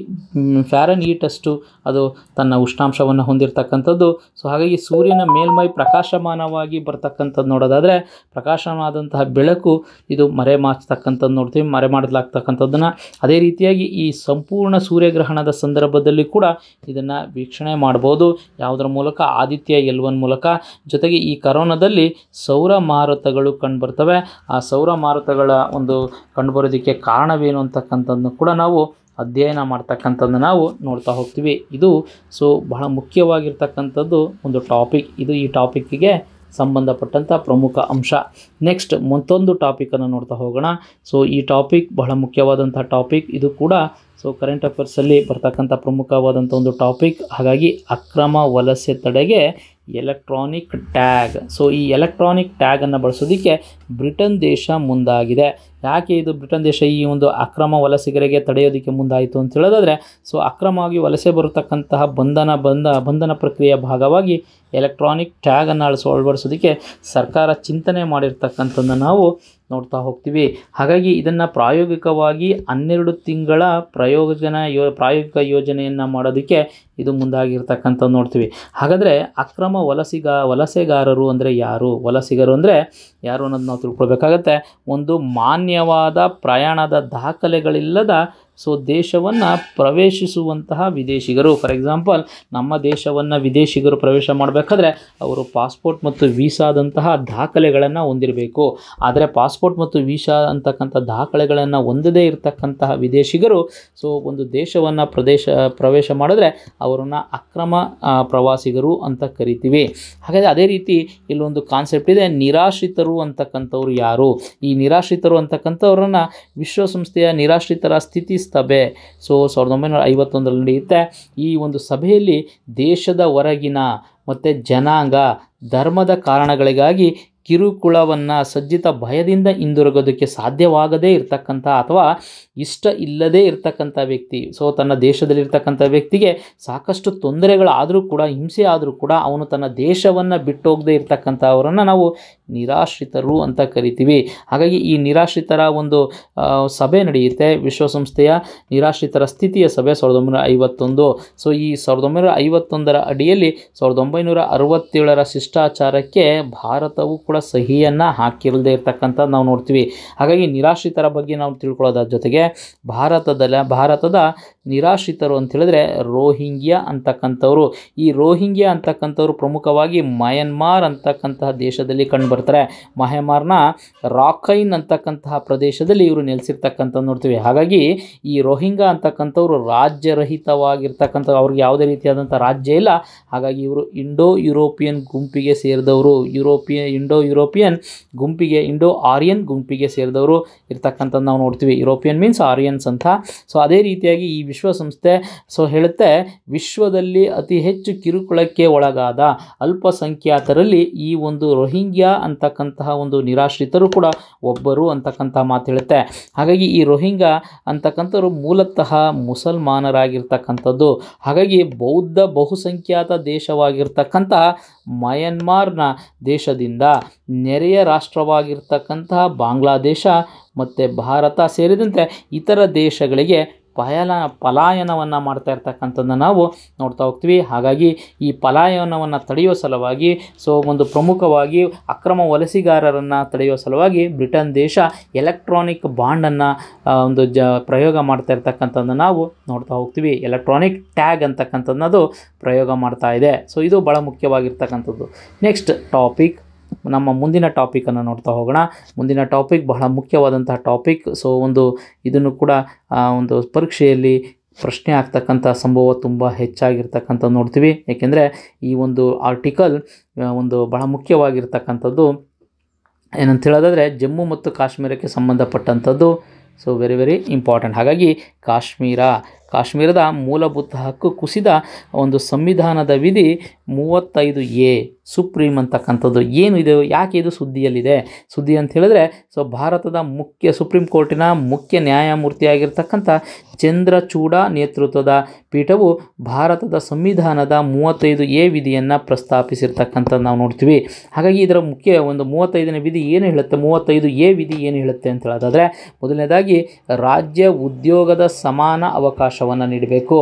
ಫ್ಯಾರನ್ ಈಟಷ್ಟು ಅದು ತನ್ನ ಉಷ್ಣಾಂಶವನ್ನು ಹೊಂದಿರತಕ್ಕಂಥದ್ದು ಸೊ ಹಾಗಾಗಿ ಸೂರ್ಯನ ಮೇಲ್ಮೈ ಪ್ರಕಾಶಮಾನವಾಗಿ ಬರ್ತಕ್ಕಂಥದ್ದು ನೋಡೋದಾದರೆ ಪ್ರಕಾಶಮಾದಂತಹ ಬೆಳಕು ಇದು ಮರೆ ಮಾಚ್ತಕ್ಕಂಥದ್ದು ನೋಡ್ತೀವಿ ಮರೆ ಮಾಡಲಾಗ್ತಕ್ಕಂಥದ್ದನ್ನು ಅದೇ ರೀತಿಯಾಗಿ ಈ ಸಂಪೂರ್ಣ ಸೂರ್ಯಗ್ರಹಣದ ಸಂದರ್ಭದಲ್ಲಿ ಕೂಡ ಇದನ್ನು ವೀಕ್ಷಣೆ ಮಾಡ್ಬೋದು ಯಾವುದರ ಮೂಲಕ ಆದಿತ್ಯ ಎಲ್ವನ್ ಮೂಲಕ ಜೊತೆಗೆ ಈ ಕರೋನಾದಲ್ಲಿ ಸೌರ ಮಾರುತಗಳು ಕಂಡುಬರ್ತವೆ ಆ ಸೌರ ಮಾರುತಗಳ ಒಂದು ಕಂಡುಬರೋದಕ್ಕೆ ಕಾರಣವೇನು ಅಂತಕ್ಕಂಥದ್ದು ಕೂಡ ನಾವು ಅಧ್ಯಯನ ಮಾಡ್ತಕ್ಕಂಥದ್ದು ನಾವು ನೋಡ್ತಾ ಹೋಗ್ತೀವಿ ಇದು ಸೊ ಬಹಳ ಮುಖ್ಯವಾಗಿರ್ತಕ್ಕಂಥದ್ದು ಒಂದು ಟಾಪಿಕ್ ಇದು ಈ ಟಾಪಿಕ್ಗೆ ಸಂಬಂಧಪಟ್ಟಂಥ ಪ್ರಮುಖ ಅಂಶ ನೆಕ್ಸ್ಟ್ ಮತ್ತೊಂದು ಟಾಪಿಕನ್ನು ನೋಡ್ತಾ ಹೋಗೋಣ ಸೊ ಈ ಟಾಪಿಕ್ ಬಹಳ ಮುಖ್ಯವಾದಂಥ ಟಾಪಿಕ್ ಇದು ಕೂಡ ಸೊ ಕರೆಂಟ್ ಅಫೇರ್ಸಲ್ಲಿ ಬರ್ತಕ್ಕಂಥ ಪ್ರಮುಖವಾದಂಥ ಒಂದು ಟಾಪಿಕ್ ಹಾಗಾಗಿ ಅಕ್ರಮ ವಲಸೆ ತಡೆಗೆ ಎಲೆಕ್ಟ್ರಾನಿಕ್ ಟ್ಯಾಗ್ ಸೊ ಈ ಎಲೆಕ್ಟ್ರಾನಿಕ್ ಟ್ಯಾಗನ್ನು ಬಳಸೋದಕ್ಕೆ ಬ್ರಿಟನ್ ದೇಶ ಮುಂದಾಗಿದೆ ಯಾಕೆ ಇದು ಬ್ರಿಟನ್ ದೇಶ ಈ ಒಂದು ಅಕ್ರಮ ವಲಸಿಗರಿಗೆ ತಡೆಯೋದಕ್ಕೆ ಮುಂದಾಯಿತು ಅಂತ ಹೇಳೋದಾದರೆ ಸೊ ಅಕ್ರಮವಾಗಿ ವಲಸೆ ಬರತಕ್ಕಂತಹ ಬಂಧನ ಬಂಧ ಬಂಧನ ಪ್ರಕ್ರಿಯೆಯ ಭಾಗವಾಗಿ ಎಲೆಕ್ಟ್ರಾನಿಕ್ ಟ್ಯಾಗನ್ನು ಅಳಿಸೋ ಅಳವಡಿಸೋದಕ್ಕೆ ಸರ್ಕಾರ ಚಿಂತನೆ ಮಾಡಿರ್ತಕ್ಕಂಥದ್ದನ್ನು ನಾವು ನೋಡ್ತಾ ಹೋಗ್ತೀವಿ ಹಾಗಾಗಿ ಇದನ್ನು ಪ್ರಾಯೋಗಿಕವಾಗಿ ಹನ್ನೆರಡು ತಿಂಗಳ ಪ್ರಯೋಜನ ಯೋ ಪ್ರಾಯೋಗಿಕ ಯೋಜನೆಯನ್ನು ಮಾಡೋದಕ್ಕೆ ಇದು ಮುಂದಾಗಿರ್ತಕ್ಕಂಥದ್ದು ನೋಡ್ತೀವಿ ಹಾಗಾದರೆ ಅಕ್ರಮ ವಲಸಿಗ ವಲಸೆಗಾರರು ಅಂದರೆ ಯಾರು ವಲಸಿಗರು ಅಂದರೆ ಯಾರು ಅನ್ನೋದು ನಾವು ತಿಳ್ಕೊಳ್ಬೇಕಾಗತ್ತೆ ಒಂದು ಮಾನ್ಯವಾದ ಪ್ರಯಾಣದ ದಾಖಲೆಗಳಿಲ್ಲದ ಸೊ ದೇಶವನ್ನು ಪ್ರವೇಶಿಸುವಂತಹ ವಿದೇಶಿಗರು ಫಾರ್ ಎಕ್ಸಾಂಪಲ್ ನಮ್ಮ ದೇಶವನ್ನು ವಿದೇಶಿಗರು ಪ್ರವೇಶ ಮಾಡಬೇಕಾದ್ರೆ ಅವರು ಪಾಸ್ಪೋರ್ಟ್ ಮತ್ತು ವೀಸಾದಂತಹ ದಾಖಲೆಗಳನ್ನು ಹೊಂದಿರಬೇಕು ಆದರೆ ಪಾಸ್ಪೋರ್ಟ್ ಮತ್ತು ವೀಸಾ ಅಂತಕ್ಕಂಥ ದಾಖಲೆಗಳನ್ನು ಹೊಂದದೇ ಇರತಕ್ಕಂತಹ ವಿದೇಶಿಗರು ಸೊ ಒಂದು ದೇಶವನ್ನು ಪ್ರದೇಶ ಪ್ರವೇಶ ಮಾಡಿದ್ರೆ ಅವರನ್ನು ಅಕ್ರಮ ಪ್ರವಾಸಿಗರು ಅಂತ ಕರಿತೀವಿ ಹಾಗಾದರೆ ಅದೇ ರೀತಿ ಇಲ್ಲೊಂದು ಕಾನ್ಸೆಪ್ಟ್ ಇದೆ ನಿರಾಶ್ರಿತರು ಅಂತಕ್ಕಂಥವ್ರು ಯಾರು ಈ ನಿರಾಶ್ರಿತರು ಅಂತಕ್ಕಂಥವ್ರನ್ನು ವಿಶ್ವಸಂಸ್ಥೆಯ ನಿರಾಶ್ರಿತರ ಸ್ಥಿತಿ ಸಭೆ ಸೊ ಸಾವಿರದ ಒಂಬೈನೂರ ಐವತ್ತೊಂದರಲ್ಲಿ ನಡೆಯುತ್ತೆ ಈ ಒಂದು ಸಭೆಯಲ್ಲಿ ದೇಶದ ಹೊರಗಿನ ಮತ್ತು ಜನಾಂಗ ಧರ್ಮದ ಕಾರಣಗಳಿಗಾಗಿ ಕಿರುಕುಳವನ್ನು ಸಜ್ಜಿತ ಭಯದಿಂದ ಹಿಂದಿರುಗೋದಕ್ಕೆ ಸಾಧ್ಯವಾಗದೇ ಇರತಕ್ಕಂಥ ಅಥವಾ ಇಷ್ಟ ಇಲ್ಲದೇ ಇರತಕ್ಕಂಥ ವ್ಯಕ್ತಿ ಸೊ ತನ್ನ ದೇಶದಲ್ಲಿರ್ತಕ್ಕಂಥ ವ್ಯಕ್ತಿಗೆ ಸಾಕಷ್ಟು ತೊಂದರೆಗಳಾದರೂ ಕೂಡ ಹಿಂಸೆ ಆದರೂ ಕೂಡ ಅವನು ತನ್ನ ದೇಶವನ್ನು ಬಿಟ್ಟೋಗದೇ ಇರತಕ್ಕಂಥವರನ್ನು ನಾವು ನಿರಾಶ್ರಿತರು ಅಂತ ಕರಿತೀವಿ ಹಾಗಾಗಿ ಈ ನಿರಾಶ್ರಿತರ ಒಂದು ಸಭೆ ನಡೆಯುತ್ತೆ ವಿಶ್ವಸಂಸ್ಥೆಯ ನಿರಾಶ್ರಿತರ ಸ್ಥಿತಿಯ ಸಭೆ ಸಾವಿರದ ಒಂಬೈನೂರ ಐವತ್ತೊಂದು ಸೊ ಈ ಸಾವಿರದ ಒಂಬೈನೂರ ಐವತ್ತೊಂದರ ಅಡಿಯಲ್ಲಿ ಸಾವಿರದ ಒಂಬೈನೂರ ಅರವತ್ತೇಳರ ಶಿಷ್ಟಾಚಾರಕ್ಕೆ ಭಾರತವು ಕೂಡ ಸಹಿಯನ್ನು ಹಾಕಿರದೇ ಇರ್ತಕ್ಕಂಥದ್ದು ನಾವು ನೋಡ್ತೀವಿ ಹಾಗಾಗಿ ನಿರಾಶ್ರಿತರ ಬಗ್ಗೆ ನಾವು ತಿಳ್ಕೊಳ್ಳೋದ್ರ ಜೊತೆಗೆ ಭಾರತದಲ್ಲ ಭಾರತದ ನಿರಾಶ್ರಿತರು ಅಂತ ಹೇಳಿದ್ರೆ ರೋಹಿಂಗ್ಯಾ ಅಂತಕ್ಕಂಥವ್ರು ಈ ರೋಹಿಂಗ್ಯಾ ಅಂತಕ್ಕಂಥವ್ರು ಪ್ರಮುಖವಾಗಿ ಮಯನ್ಮಾರ್ ಅಂತಕ್ಕಂತಹ ದೇಶದಲ್ಲಿ ಕಂಡುಬರ್ತಾರೆ ಮಯನ್ಮಾರ್ನ ರಾಕೈನ್ ಅಂತಕ್ಕಂತಹ ಪ್ರದೇಶದಲ್ಲಿ ಇವರು ನೆಲೆಸಿರ್ತಕ್ಕಂಥ ನೋಡ್ತೀವಿ ಹಾಗಾಗಿ ಈ ರೋಹಿಂಗ್ಯಾ ಅಂತಕ್ಕಂಥವ್ರು ರಾಜ್ಯರಹಿತವಾಗಿರ್ತಕ್ಕಂಥ ಅವ್ರಿಗೆ ಯಾವುದೇ ರೀತಿಯಾದಂಥ ರಾಜ್ಯ ಇಲ್ಲ ಹಾಗಾಗಿ ಇವರು ಇಂಡೋ ಯುರೋಪಿಯನ್ ಗುಂಪಿಗೆ ಸೇರಿದವರು ಯುರೋಪಿಯನ್ ಇಂಡೋ ಯುರೋಪಿಯನ್ ಗುಂಪಿಗೆ ಇಂಡೋ ಆರ್ಯನ್ ಗುಂಪಿಗೆ ಸೇರಿದವರು ಇರ್ತಕ್ಕಂಥದ್ದು ನಾವು ನೋಡ್ತೀವಿ ಯುರೋಪಿಯನ್ ಮೀನ್ಸ್ ಆರ್ಯನ್ಸ್ ಅಂತ ಸೊ ಅದೇ ರೀತಿಯಾಗಿ ಈ ವಿಶ್ವಸಂಸ್ಥೆ ಸೊ ಹೇಳುತ್ತೆ ವಿಶ್ವದಲ್ಲಿ ಅತಿ ಹೆಚ್ಚು ಕಿರುಕುಳಕ್ಕೆ ಒಳಗಾದ ಅಲ್ಪಸಂಖ್ಯಾತರಲ್ಲಿ ಈ ಒಂದು ರೋಹಿಂಗ್ಯಾ ಅಂತಕ್ಕಂತಹ ಒಂದು ನಿರಾಶ್ರಿತರು ಕೂಡ ಒಬ್ಬರು ಅಂತಕ್ಕಂತಹ ಮಾತು ಹೇಳುತ್ತೆ ಹಾಗಾಗಿ ಈ ರೋಹಿಂಗ್ಯಾ ಅಂತಕ್ಕಂಥವ್ರು ಮೂಲತಃ ಮುಸಲ್ಮಾನರಾಗಿರ್ತಕ್ಕಂಥದ್ದು ಹಾಗಾಗಿ ಬೌದ್ಧ ಬಹುಸಂಖ್ಯಾತ ದೇಶವಾಗಿರ್ತಕ್ಕಂತಹ ಮಯನ್ಮಾರ್ನ ದೇಶದಿಂದ ನೆರೆಯ ರಾಷ್ಟ್ರವಾಗಿರ್ತಕ್ಕಂತಹ ಬಾಂಗ್ಲಾದೇಶ ಮತ್ತು ಭಾರತ ಸೇರಿದಂತೆ ಇತರ ದೇಶಗಳಿಗೆ ಪಯಲ ಪಲಾಯನವನ್ನು ಮಾಡ್ತಾ ಇರ್ತಕ್ಕಂಥದ್ದನ್ನು ನಾವು ನೋಡ್ತಾ ಹೋಗ್ತೀವಿ ಹಾಗಾಗಿ ಈ ಪಲಾಯನವನ್ನು ತಡೆಯೋ ಸಲುವಾಗಿ ಸೊ ಒಂದು ಪ್ರಮುಖವಾಗಿ ಅಕ್ರಮ ವಲಸಿಗಾರರನ್ನು ತಡೆಯೋ ಸಲುವಾಗಿ ಬ್ರಿಟನ್ ದೇಶ ಎಲೆಕ್ಟ್ರಾನಿಕ್ ಬಾಂಡನ್ನು ಒಂದು ಜ ಪ್ರಯೋಗ ಮಾಡ್ತಾ ಇರ್ತಕ್ಕಂಥದ್ದನ್ನು ನಾವು ನೋಡ್ತಾ ಹೋಗ್ತೀವಿ ಎಲೆಕ್ಟ್ರಾನಿಕ್ ಟ್ಯಾಗ್ ಅಂತಕ್ಕಂಥದ್ದು ಪ್ರಯೋಗ ಮಾಡ್ತಾ ಇದೆ ಸೊ ಇದು ಭಾಳ ಮುಖ್ಯವಾಗಿರ್ತಕ್ಕಂಥದ್ದು ನೆಕ್ಸ್ಟ್ ಟಾಪಿಕ್ ನಮ್ಮ ಮುಂದಿನ ಟಾಪಿಕನ್ನು ನೋಡ್ತಾ ಹೋಗೋಣ ಮುಂದಿನ ಟಾಪಿಕ್ ಬಹಳ ಮುಖ್ಯವಾದಂತಹ ಟಾಪಿಕ್ ಸೊ ಒಂದು ಇದನ್ನು ಕೂಡ ಒಂದು ಪರೀಕ್ಷೆಯಲ್ಲಿ ಪ್ರಶ್ನೆ ಆಗ್ತಕ್ಕಂಥ ಸಂಭವ ತುಂಬ ಹೆಚ್ಚಾಗಿರ್ತಕ್ಕಂಥ ನೋಡ್ತೀವಿ ಏಕೆಂದರೆ ಈ ಒಂದು ಆರ್ಟಿಕಲ್ ಒಂದು ಬಹಳ ಮುಖ್ಯವಾಗಿರ್ತಕ್ಕಂಥದ್ದು ಏನಂತ ಹೇಳೋದಾದರೆ ಜಮ್ಮು ಮತ್ತು ಕಾಶ್ಮೀರಕ್ಕೆ ಸಂಬಂಧಪಟ್ಟಂಥದ್ದು ಸೊ ವೆರಿ ವೆರಿ ಇಂಪಾರ್ಟೆಂಟ್ ಹಾಗಾಗಿ ಕಾಶ್ಮೀರ ಕಾಶ್ಮೀರದ ಮೂಲಭೂತ ಹಕ್ಕು ಕುಸಿದ ಒಂದು ಸಂವಿಧಾನದ ವಿಧಿ ಮೂವತ್ತೈದು ಎ ಸುಪ್ರೀಂ ಅಂತಕ್ಕಂಥದ್ದು ಏನು ಇದು ಯಾಕೆ ಇದು ಸುದ್ದಿಯಲ್ಲಿದೆ ಸುದ್ದಿ ಅಂತ ಹೇಳಿದ್ರೆ ಸೊ ಭಾರತದ ಮುಖ್ಯ ಸುಪ್ರೀಂ ಕೋರ್ಟಿನ ಮುಖ್ಯ ನ್ಯಾಯಮೂರ್ತಿಯಾಗಿರ್ತಕ್ಕಂಥ ಚಂದ್ರಚೂಡ ನೇತೃತ್ವದ ಪೀಠವು ಭಾರತದ ಸಂವಿಧಾನದ ಮೂವತ್ತೈದು ಎ ವಿಧಿಯನ್ನು ಪ್ರಸ್ತಾಪಿಸಿರ್ತಕ್ಕಂಥದ್ದು ನಾವು ನೋಡ್ತೀವಿ ಹಾಗಾಗಿ ಇದರ ಮುಖ್ಯ ಒಂದು ಮೂವತ್ತೈದನೇ ವಿಧಿ ಏನು ಹೇಳುತ್ತೆ ಮೂವತ್ತೈದು ಎ ವಿಧಿ ಏನು ಹೇಳುತ್ತೆ ಅಂತ ಹೇಳೋದಾದರೆ ಮೊದಲನೇದಾಗಿ ರಾಜ್ಯ ಉದ್ಯೋಗದ ಸಮಾನ ಅವಕಾಶವನ್ನು ನೀಡಬೇಕು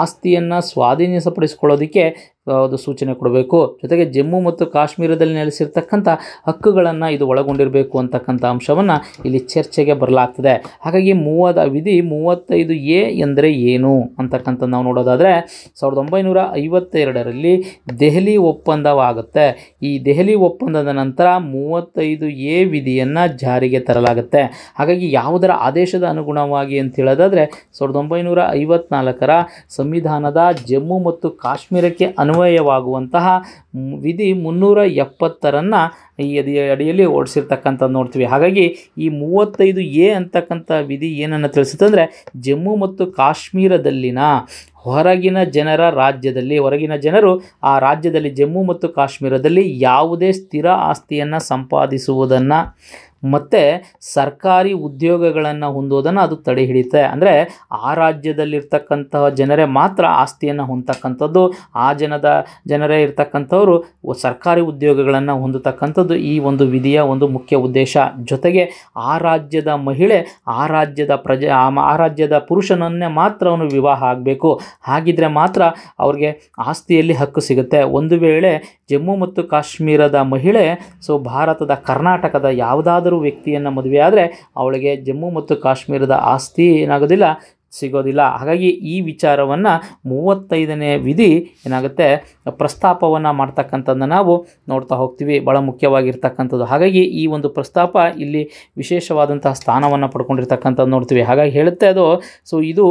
ಆಸ್ತಿಯನ್ನು ಸ್ವಾಧೀನಿಸಪಡಿಸಿಕೊಳ್ಳೋದಕ್ಕೆ ಒಂದು ಸೂಚನೆ ಕೊಡಬೇಕು ಜೊತೆಗೆ ಜಮ್ಮು ಮತ್ತು ಕಾಶ್ಮೀರದಲ್ಲಿ ನೆಲೆಸಿರ್ತಕ್ಕಂಥ ಹಕ್ಕುಗಳನ್ನು ಇದು ಒಳಗೊಂಡಿರಬೇಕು ಅಂತಕ್ಕಂಥ ಅಂಶವನ್ನು ಇಲ್ಲಿ ಚರ್ಚೆಗೆ ಬರಲಾಗ್ತದೆ ಹಾಗಾಗಿ ಮೂವದ ವಿಧಿ ಮೂವತ್ತೈದು ಎ ಎಂದರೆ ಏನು ಅಂತಕ್ಕಂಥ ನಾವು ನೋಡೋದಾದರೆ ಸಾವಿರದ ಒಂಬೈನೂರ ಐವತ್ತೆರಡರಲ್ಲಿ ದೆಹಲಿ ಒಪ್ಪಂದವಾಗುತ್ತೆ ಈ ದೆಹಲಿ ಒಪ್ಪಂದದ ನಂತರ ಮೂವತ್ತೈದು ಎ ವಿಧಿಯನ್ನು ಜಾರಿಗೆ ತರಲಾಗುತ್ತೆ ಹಾಗಾಗಿ ಯಾವುದರ ಆದೇಶದ ಅನುಗುಣವಾಗಿ ಅಂತ ಹೇಳೋದಾದರೆ ಸಾವಿರದ ಒಂಬೈನೂರ ಐವತ್ನಾಲ್ಕರ ಸಂವಿಧಾನದ ಜಮ್ಮು ಮತ್ತು ಕಾಶ್ಮೀರಕ್ಕೆ ಅನ್ವಯವಾಗುವಂತಹ ವಿಧಿ ಮುನ್ನೂರ ಎಪ್ಪತ್ತರನ್ನು ಈ ಅಡಿಯಲ್ಲಿ ಓಡಿಸಿರ್ತಕ್ಕಂಥದ್ದು ನೋಡ್ತೀವಿ ಹಾಗಾಗಿ ಈ ಮೂವತ್ತೈದು ಎ ಅಂತಕ್ಕಂಥ ವಿಧಿ ಏನನ್ನು ಅಂದರೆ ಜಮ್ಮು ಮತ್ತು ಕಾಶ್ಮೀರದಲ್ಲಿನ ಹೊರಗಿನ ಜನರ ರಾಜ್ಯದಲ್ಲಿ ಹೊರಗಿನ ಜನರು ಆ ರಾಜ್ಯದಲ್ಲಿ ಜಮ್ಮು ಮತ್ತು ಕಾಶ್ಮೀರದಲ್ಲಿ ಯಾವುದೇ ಸ್ಥಿರ ಆಸ್ತಿಯನ್ನು ಸಂಪಾದಿಸುವುದನ್ನು ಮತ್ತು ಸರ್ಕಾರಿ ಉದ್ಯೋಗಗಳನ್ನು ಹೊಂದೋದನ್ನು ಅದು ತಡೆ ಹಿಡಿಯುತ್ತೆ ಅಂದರೆ ಆ ರಾಜ್ಯದಲ್ಲಿರ್ತಕ್ಕಂತಹ ಜನರೇ ಮಾತ್ರ ಆಸ್ತಿಯನ್ನು ಹೊಂದತಕ್ಕಂಥದ್ದು ಆ ಜನದ ಜನರೇ ಇರ್ತಕ್ಕಂಥವರು ಸರ್ಕಾರಿ ಉದ್ಯೋಗಗಳನ್ನು ಹೊಂದತಕ್ಕಂಥದ್ದು ಈ ಒಂದು ವಿಧಿಯ ಒಂದು ಮುಖ್ಯ ಉದ್ದೇಶ ಜೊತೆಗೆ ಆ ರಾಜ್ಯದ ಮಹಿಳೆ ಆ ರಾಜ್ಯದ ಪ್ರಜೆ ಆ ರಾಜ್ಯದ ಪುರುಷನನ್ನೇ ಮಾತ್ರ ಅವನು ವಿವಾಹ ಆಗಬೇಕು ಹಾಗಿದ್ರೆ ಮಾತ್ರ ಅವ್ರಿಗೆ ಆಸ್ತಿಯಲ್ಲಿ ಹಕ್ಕು ಸಿಗುತ್ತೆ ಒಂದು ವೇಳೆ ಜಮ್ಮು ಮತ್ತು ಕಾಶ್ಮೀರದ ಮಹಿಳೆ ಸೊ ಭಾರತದ ಕರ್ನಾಟಕದ ಯಾವುದಾದ್ರೂ ವ್ಯಕ್ತಿಯನ್ನು ಮದುವೆ ಆದರೆ ಅವಳಿಗೆ ಜಮ್ಮು ಮತ್ತು ಕಾಶ್ಮೀರದ ಆಸ್ತಿ ಏನಾಗೋದಿಲ್ಲ ಸಿಗೋದಿಲ್ಲ ಹಾಗಾಗಿ ಈ ವಿಚಾರವನ್ನು ಮೂವತ್ತೈದನೇ ವಿಧಿ ಏನಾಗುತ್ತೆ ಪ್ರಸ್ತಾಪವನ್ನು ಮಾಡ್ತಕ್ಕಂಥದ್ದನ್ನು ನಾವು ನೋಡ್ತಾ ಹೋಗ್ತೀವಿ ಭಾಳ ಮುಖ್ಯವಾಗಿರ್ತಕ್ಕಂಥದ್ದು ಹಾಗಾಗಿ ಈ ಒಂದು ಪ್ರಸ್ತಾಪ ಇಲ್ಲಿ ವಿಶೇಷವಾದಂತಹ ಸ್ಥಾನವನ್ನು ಪಡ್ಕೊಂಡಿರ್ತಕ್ಕಂಥದ್ದು ನೋಡ್ತೀವಿ ಹಾಗಾಗಿ ಹೇಳುತ್ತೆ ಅದು ಸೊ ಇದು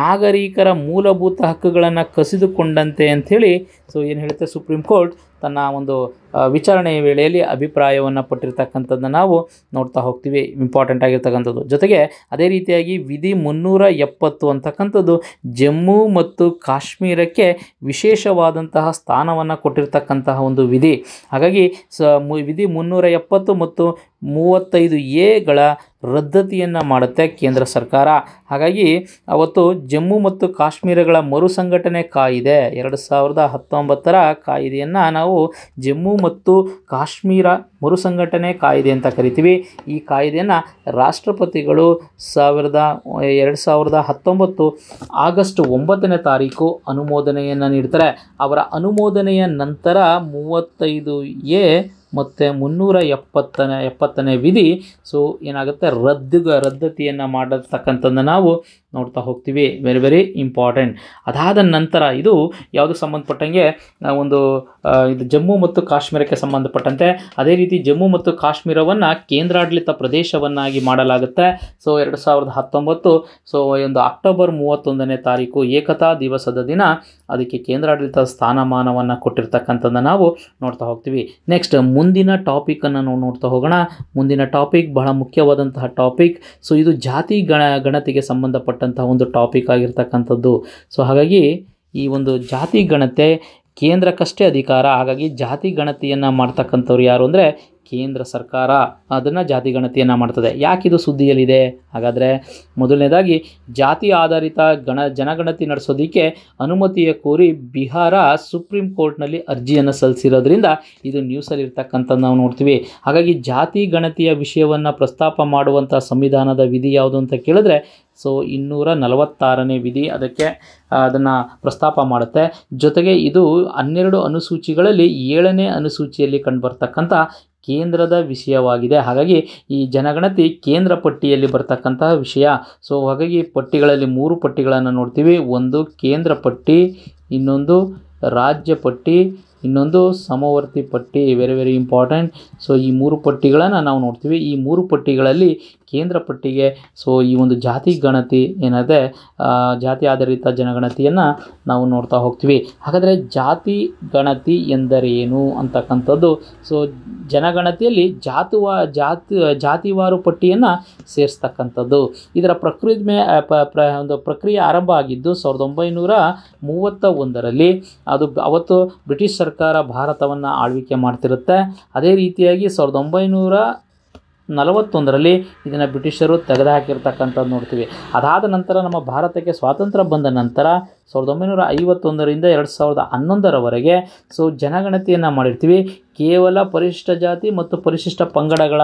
ನಾಗರಿಕರ ಮೂಲಭೂತ ಹಕ್ಕುಗಳನ್ನು ಕಸಿದುಕೊಂಡಂತೆ ಅಂಥೇಳಿ ಸೊ ಏನು ಹೇಳುತ್ತೆ ಸುಪ್ರೀಂ ಕೋರ್ಟ್ ತನ್ನ ಒಂದು ವಿಚಾರಣೆಯ ವೇಳೆಯಲ್ಲಿ ಅಭಿಪ್ರಾಯವನ್ನು ಪಟ್ಟಿರ್ತಕ್ಕಂಥದ್ದನ್ನು ನಾವು ನೋಡ್ತಾ ಹೋಗ್ತೀವಿ ಇಂಪಾರ್ಟೆಂಟ್ ಆಗಿರ್ತಕ್ಕಂಥದ್ದು ಜೊತೆಗೆ ಅದೇ ರೀತಿಯಾಗಿ ವಿಧಿ ಮುನ್ನೂರ ಎಪ್ಪತ್ತು ಅಂತಕ್ಕಂಥದ್ದು ಜಮ್ಮು ಮತ್ತು ಕಾಶ್ಮೀರಕ್ಕೆ ವಿಶೇಷವಾದಂತಹ ಸ್ಥಾನವನ್ನು ಕೊಟ್ಟಿರ್ತಕ್ಕಂತಹ ಒಂದು ವಿಧಿ ಹಾಗಾಗಿ ಸ ವಿಧಿ ಮುನ್ನೂರ ಎಪ್ಪತ್ತು ಮತ್ತು ಮೂವತ್ತೈದು ಎಗಳ ರದ್ದತಿಯನ್ನು ಮಾಡುತ್ತೆ ಕೇಂದ್ರ ಸರ್ಕಾರ ಹಾಗಾಗಿ ಅವತ್ತು ಜಮ್ಮು ಮತ್ತು ಕಾಶ್ಮೀರಗಳ ಮರುಸಂಘಟನೆ ಕಾಯಿದೆ ಎರಡು ಸಾವಿರದ ಹತ್ತೊಂಬತ್ತರ ಕಾಯಿದೆಯನ್ನು ನಾವು ಜಮ್ಮು ಮತ್ತು ಕಾಶ್ಮೀರ ಮರುಸಂಘಟನೆ ಕಾಯಿದೆ ಅಂತ ಕರಿತೀವಿ ಈ ಕಾಯಿದೆಯನ್ನು ರಾಷ್ಟ್ರಪತಿಗಳು ಸಾವಿರದ ಎರಡು ಸಾವಿರದ ಹತ್ತೊಂಬತ್ತು ಆಗಸ್ಟ್ ಒಂಬತ್ತನೇ ತಾರೀಕು ಅನುಮೋದನೆಯನ್ನು ನೀಡ್ತಾರೆ ಅವರ ಅನುಮೋದನೆಯ ನಂತರ ಮೂವತ್ತೈದು ಎ ಮತ್ತು ಮುನ್ನೂರ ಎಪ್ಪತ್ತನೇ ಎಪ್ಪತ್ತನೇ ವಿಧಿ ಸೊ ಏನಾಗುತ್ತೆ ರದ್ದುಗ ರದ್ದತಿಯನ್ನು ಮಾಡತಕ್ಕಂಥದ್ದು ನಾವು ನೋಡ್ತಾ ಹೋಗ್ತೀವಿ ವೆರಿ ವೆರಿ ಇಂಪಾರ್ಟೆಂಟ್ ಅದಾದ ನಂತರ ಇದು ಯಾವುದಕ್ಕೆ ಸಂಬಂಧಪಟ್ಟಂಗೆ ಒಂದು ಇದು ಜಮ್ಮು ಮತ್ತು ಕಾಶ್ಮೀರಕ್ಕೆ ಸಂಬಂಧಪಟ್ಟಂತೆ ಅದೇ ರೀತಿ ಜಮ್ಮು ಮತ್ತು ಕಾಶ್ಮೀರವನ್ನು ಕೇಂದ್ರಾಡಳಿತ ಪ್ರದೇಶವನ್ನಾಗಿ ಮಾಡಲಾಗುತ್ತೆ ಸೊ ಎರಡು ಸಾವಿರದ ಹತ್ತೊಂಬತ್ತು ಸೊ ಒಂದು ಅಕ್ಟೋಬರ್ ಮೂವತ್ತೊಂದನೇ ತಾರೀಕು ಏಕತಾ ದಿವಸದ ದಿನ ಅದಕ್ಕೆ ಕೇಂದ್ರಾಡಳಿತ ಸ್ಥಾನಮಾನವನ್ನು ಕೊಟ್ಟಿರ್ತಕ್ಕಂಥದ್ದು ನಾವು ನೋಡ್ತಾ ಹೋಗ್ತೀವಿ ನೆಕ್ಸ್ಟ್ ಮುಂದಿನ ಟಾಪಿಕನ್ನು ನಾವು ನೋಡ್ತಾ ಹೋಗೋಣ ಮುಂದಿನ ಟಾಪಿಕ್ ಬಹಳ ಮುಖ್ಯವಾದಂತಹ ಟಾಪಿಕ್ ಸೊ ಇದು ಜಾತಿ ಗಣ ಗಣತಿಗೆ ಸಂಬಂಧಪಟ್ಟ ಸಂಬಂಧಪಟ್ಟಂತಹ ಒಂದು ಟಾಪಿಕ್ ಆಗಿರ್ತಕ್ಕಂಥದ್ದು ಸೊ ಹಾಗಾಗಿ ಈ ಒಂದು ಜಾತಿ ಗಣತೆ ಕೇಂದ್ರಕ್ಕಷ್ಟೇ ಅಧಿಕಾರ ಹಾಗಾಗಿ ಜಾತಿ ಗಣತಿಯನ್ನು ಮಾಡ್ತಕ್ಕಂಥವ್ರು ಯಾರು ಅಂದರೆ ಕೇಂದ್ರ ಸರ್ಕಾರ ಅದನ್ನು ಜಾತಿ ಗಣತಿಯನ್ನು ಮಾಡ್ತದೆ ಯಾಕಿದು ಸುದ್ದಿಯಲ್ಲಿದೆ ಹಾಗಾದರೆ ಮೊದಲನೇದಾಗಿ ಜಾತಿ ಆಧಾರಿತ ಗಣ ಜನಗಣತಿ ನಡೆಸೋದಕ್ಕೆ ಅನುಮತಿಯ ಕೋರಿ ಬಿಹಾರ ಸುಪ್ರೀಂ ಕೋರ್ಟ್ನಲ್ಲಿ ಅರ್ಜಿಯನ್ನು ಸಲ್ಲಿಸಿರೋದ್ರಿಂದ ಇದು ನ್ಯೂಸಲ್ಲಿ ನಾವು ನೋಡ್ತೀವಿ ಹಾಗಾಗಿ ಜಾತಿ ಗಣತಿಯ ವಿಷಯವನ್ನು ಪ್ರಸ್ತಾಪ ಮಾಡುವಂಥ ಸಂವಿಧಾನದ ವಿಧಿ ಯಾವುದು ಅಂತ ಕೇಳಿದ್ರೆ ಸೊ ಇನ್ನೂರ ನಲವತ್ತಾರನೇ ವಿಧಿ ಅದಕ್ಕೆ ಅದನ್ನು ಪ್ರಸ್ತಾಪ ಮಾಡುತ್ತೆ ಜೊತೆಗೆ ಇದು ಹನ್ನೆರಡು ಅನುಸೂಚಿಗಳಲ್ಲಿ ಏಳನೇ ಅನುಸೂಚಿಯಲ್ಲಿ ಕಂಡುಬರ್ತಕ್ಕಂಥ ಕೇಂದ್ರದ ವಿಷಯವಾಗಿದೆ ಹಾಗಾಗಿ ಈ ಜನಗಣತಿ ಕೇಂದ್ರ ಪಟ್ಟಿಯಲ್ಲಿ ಬರ್ತಕ್ಕಂತಹ ವಿಷಯ ಸೊ ಹಾಗಾಗಿ ಪಟ್ಟಿಗಳಲ್ಲಿ ಮೂರು ಪಟ್ಟಿಗಳನ್ನು ನೋಡ್ತೀವಿ ಒಂದು ಕೇಂದ್ರ ಪಟ್ಟಿ ಇನ್ನೊಂದು ರಾಜ್ಯ ಪಟ್ಟಿ ಇನ್ನೊಂದು ಸಮವರ್ತಿ ಪಟ್ಟಿ ವೆರಿ ವೆರಿ ಇಂಪಾರ್ಟೆಂಟ್ ಸೊ ಈ ಮೂರು ಪಟ್ಟಿಗಳನ್ನು ನಾವು ನೋಡ್ತೀವಿ ಈ ಮೂರು ಪಟ್ಟಿಗಳಲ್ಲಿ ಕೇಂದ್ರ ಪಟ್ಟಿಗೆ ಸೊ ಈ ಒಂದು ಜಾತಿ ಗಣತಿ ಏನಿದೆ ಜಾತಿ ಆಧಾರಿತ ಜನಗಣತಿಯನ್ನು ನಾವು ನೋಡ್ತಾ ಹೋಗ್ತೀವಿ ಹಾಗಾದರೆ ಜಾತಿ ಗಣತಿ ಎಂದರೇನು ಅಂತಕ್ಕಂಥದ್ದು ಸೊ ಜನಗಣತಿಯಲ್ಲಿ ಜಾತುವ ಜಾತಿ ಜಾತಿವಾರು ಪಟ್ಟಿಯನ್ನು ಸೇರಿಸ್ತಕ್ಕಂಥದ್ದು ಇದರ ಪ್ರಕೃತಿ ಪ್ರ ಒಂದು ಪ್ರಕ್ರಿಯೆ ಆರಂಭ ಆಗಿದ್ದು ಸಾವಿರದ ಒಂಬೈನೂರ ಮೂವತ್ತ ಒಂದರಲ್ಲಿ ಅದು ಅವತ್ತು ಬ್ರಿಟಿಷ್ ಸರ್ಕಾರ ಭಾರತವನ್ನು ಆಳ್ವಿಕೆ ಮಾಡ್ತಿರುತ್ತೆ ಅದೇ ರೀತಿಯಾಗಿ ಸಾವಿರದ ಒಂಬೈನೂರ ನಲವತ್ತೊಂದರಲ್ಲಿ ಇದನ್ನು ಬ್ರಿಟಿಷರು ತೆಗೆದುಹಾಕಿರ್ತಕ್ಕಂಥದ್ದು ನೋಡ್ತೀವಿ ಅದಾದ ನಂತರ ನಮ್ಮ ಭಾರತಕ್ಕೆ ಸ್ವಾತಂತ್ರ್ಯ ಬಂದ ನಂತರ ಸಾವಿರದ ಒಂಬೈನೂರ ಐವತ್ತೊಂದರಿಂದ ಎರಡು ಸಾವಿರದ ಹನ್ನೊಂದರವರೆಗೆ ಸೊ ಜನಗಣತಿಯನ್ನು ಮಾಡಿರ್ತೀವಿ ಕೇವಲ ಪರಿಶಿಷ್ಟ ಜಾತಿ ಮತ್ತು ಪರಿಶಿಷ್ಟ ಪಂಗಡಗಳ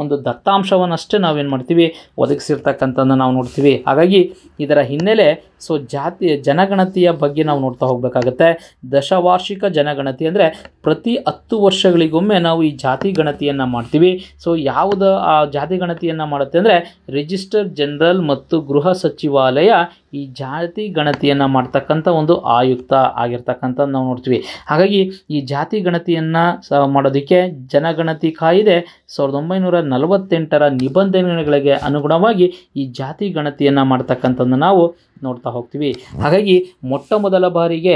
ಒಂದು ದತ್ತಾಂಶವನ್ನಷ್ಟೇ ನಾವೇನು ಮಾಡ್ತೀವಿ ಒದಗಿಸಿರ್ತಕ್ಕಂಥದ್ದನ್ನು ನಾವು ನೋಡ್ತೀವಿ ಹಾಗಾಗಿ ಇದರ ಹಿನ್ನೆಲೆ ಸೊ ಜಾತಿ ಜನಗಣತಿಯ ಬಗ್ಗೆ ನಾವು ನೋಡ್ತಾ ಹೋಗಬೇಕಾಗತ್ತೆ ದಶವಾರ್ಷಿಕ ಜನಗಣತಿ ಅಂದರೆ ಪ್ರತಿ ಹತ್ತು ವರ್ಷಗಳಿಗೊಮ್ಮೆ ನಾವು ಈ ಜಾತಿ ಗಣತಿಯನ್ನು ಮಾಡ್ತೀವಿ ಸೊ ಯಾವುದು ಆ ಜಾತಿ ಗಣತಿಯನ್ನು ಮಾಡುತ್ತೆ ಅಂದರೆ ರಿಜಿಸ್ಟರ್ ಜನರಲ್ ಮತ್ತು ಗೃಹ ಸಚಿವಾಲಯ ಈ ಜಾತಿ ಗಣತಿಯನ್ನು ಮಾಡ್ತಕ್ಕಂಥ ಒಂದು ಆಯುಕ್ತ ಆಗಿರ್ತಕ್ಕಂಥ ನಾವು ನೋಡ್ತೀವಿ ಹಾಗಾಗಿ ಈ ಜಾತಿ ಗಣತಿಯನ್ನು ಸ ಮಾಡೋದಕ್ಕೆ ಜನಗಣತಿ ಕಾಯಿದೆ ಸಾವಿರದ ಒಂಬೈನೂರ ನಲವತ್ತೆಂಟರ ನಿಬಂಧನೆಗಳಿಗೆ ಅನುಗುಣವಾಗಿ ಈ ಜಾತಿ ಗಣತಿಯನ್ನು ಮಾಡ್ತಕ್ಕಂಥದ್ದು ನಾವು ನೋಡ್ತಾ ಹೋಗ್ತೀವಿ ಹಾಗಾಗಿ ಮೊಟ್ಟ ಮೊದಲ ಬಾರಿಗೆ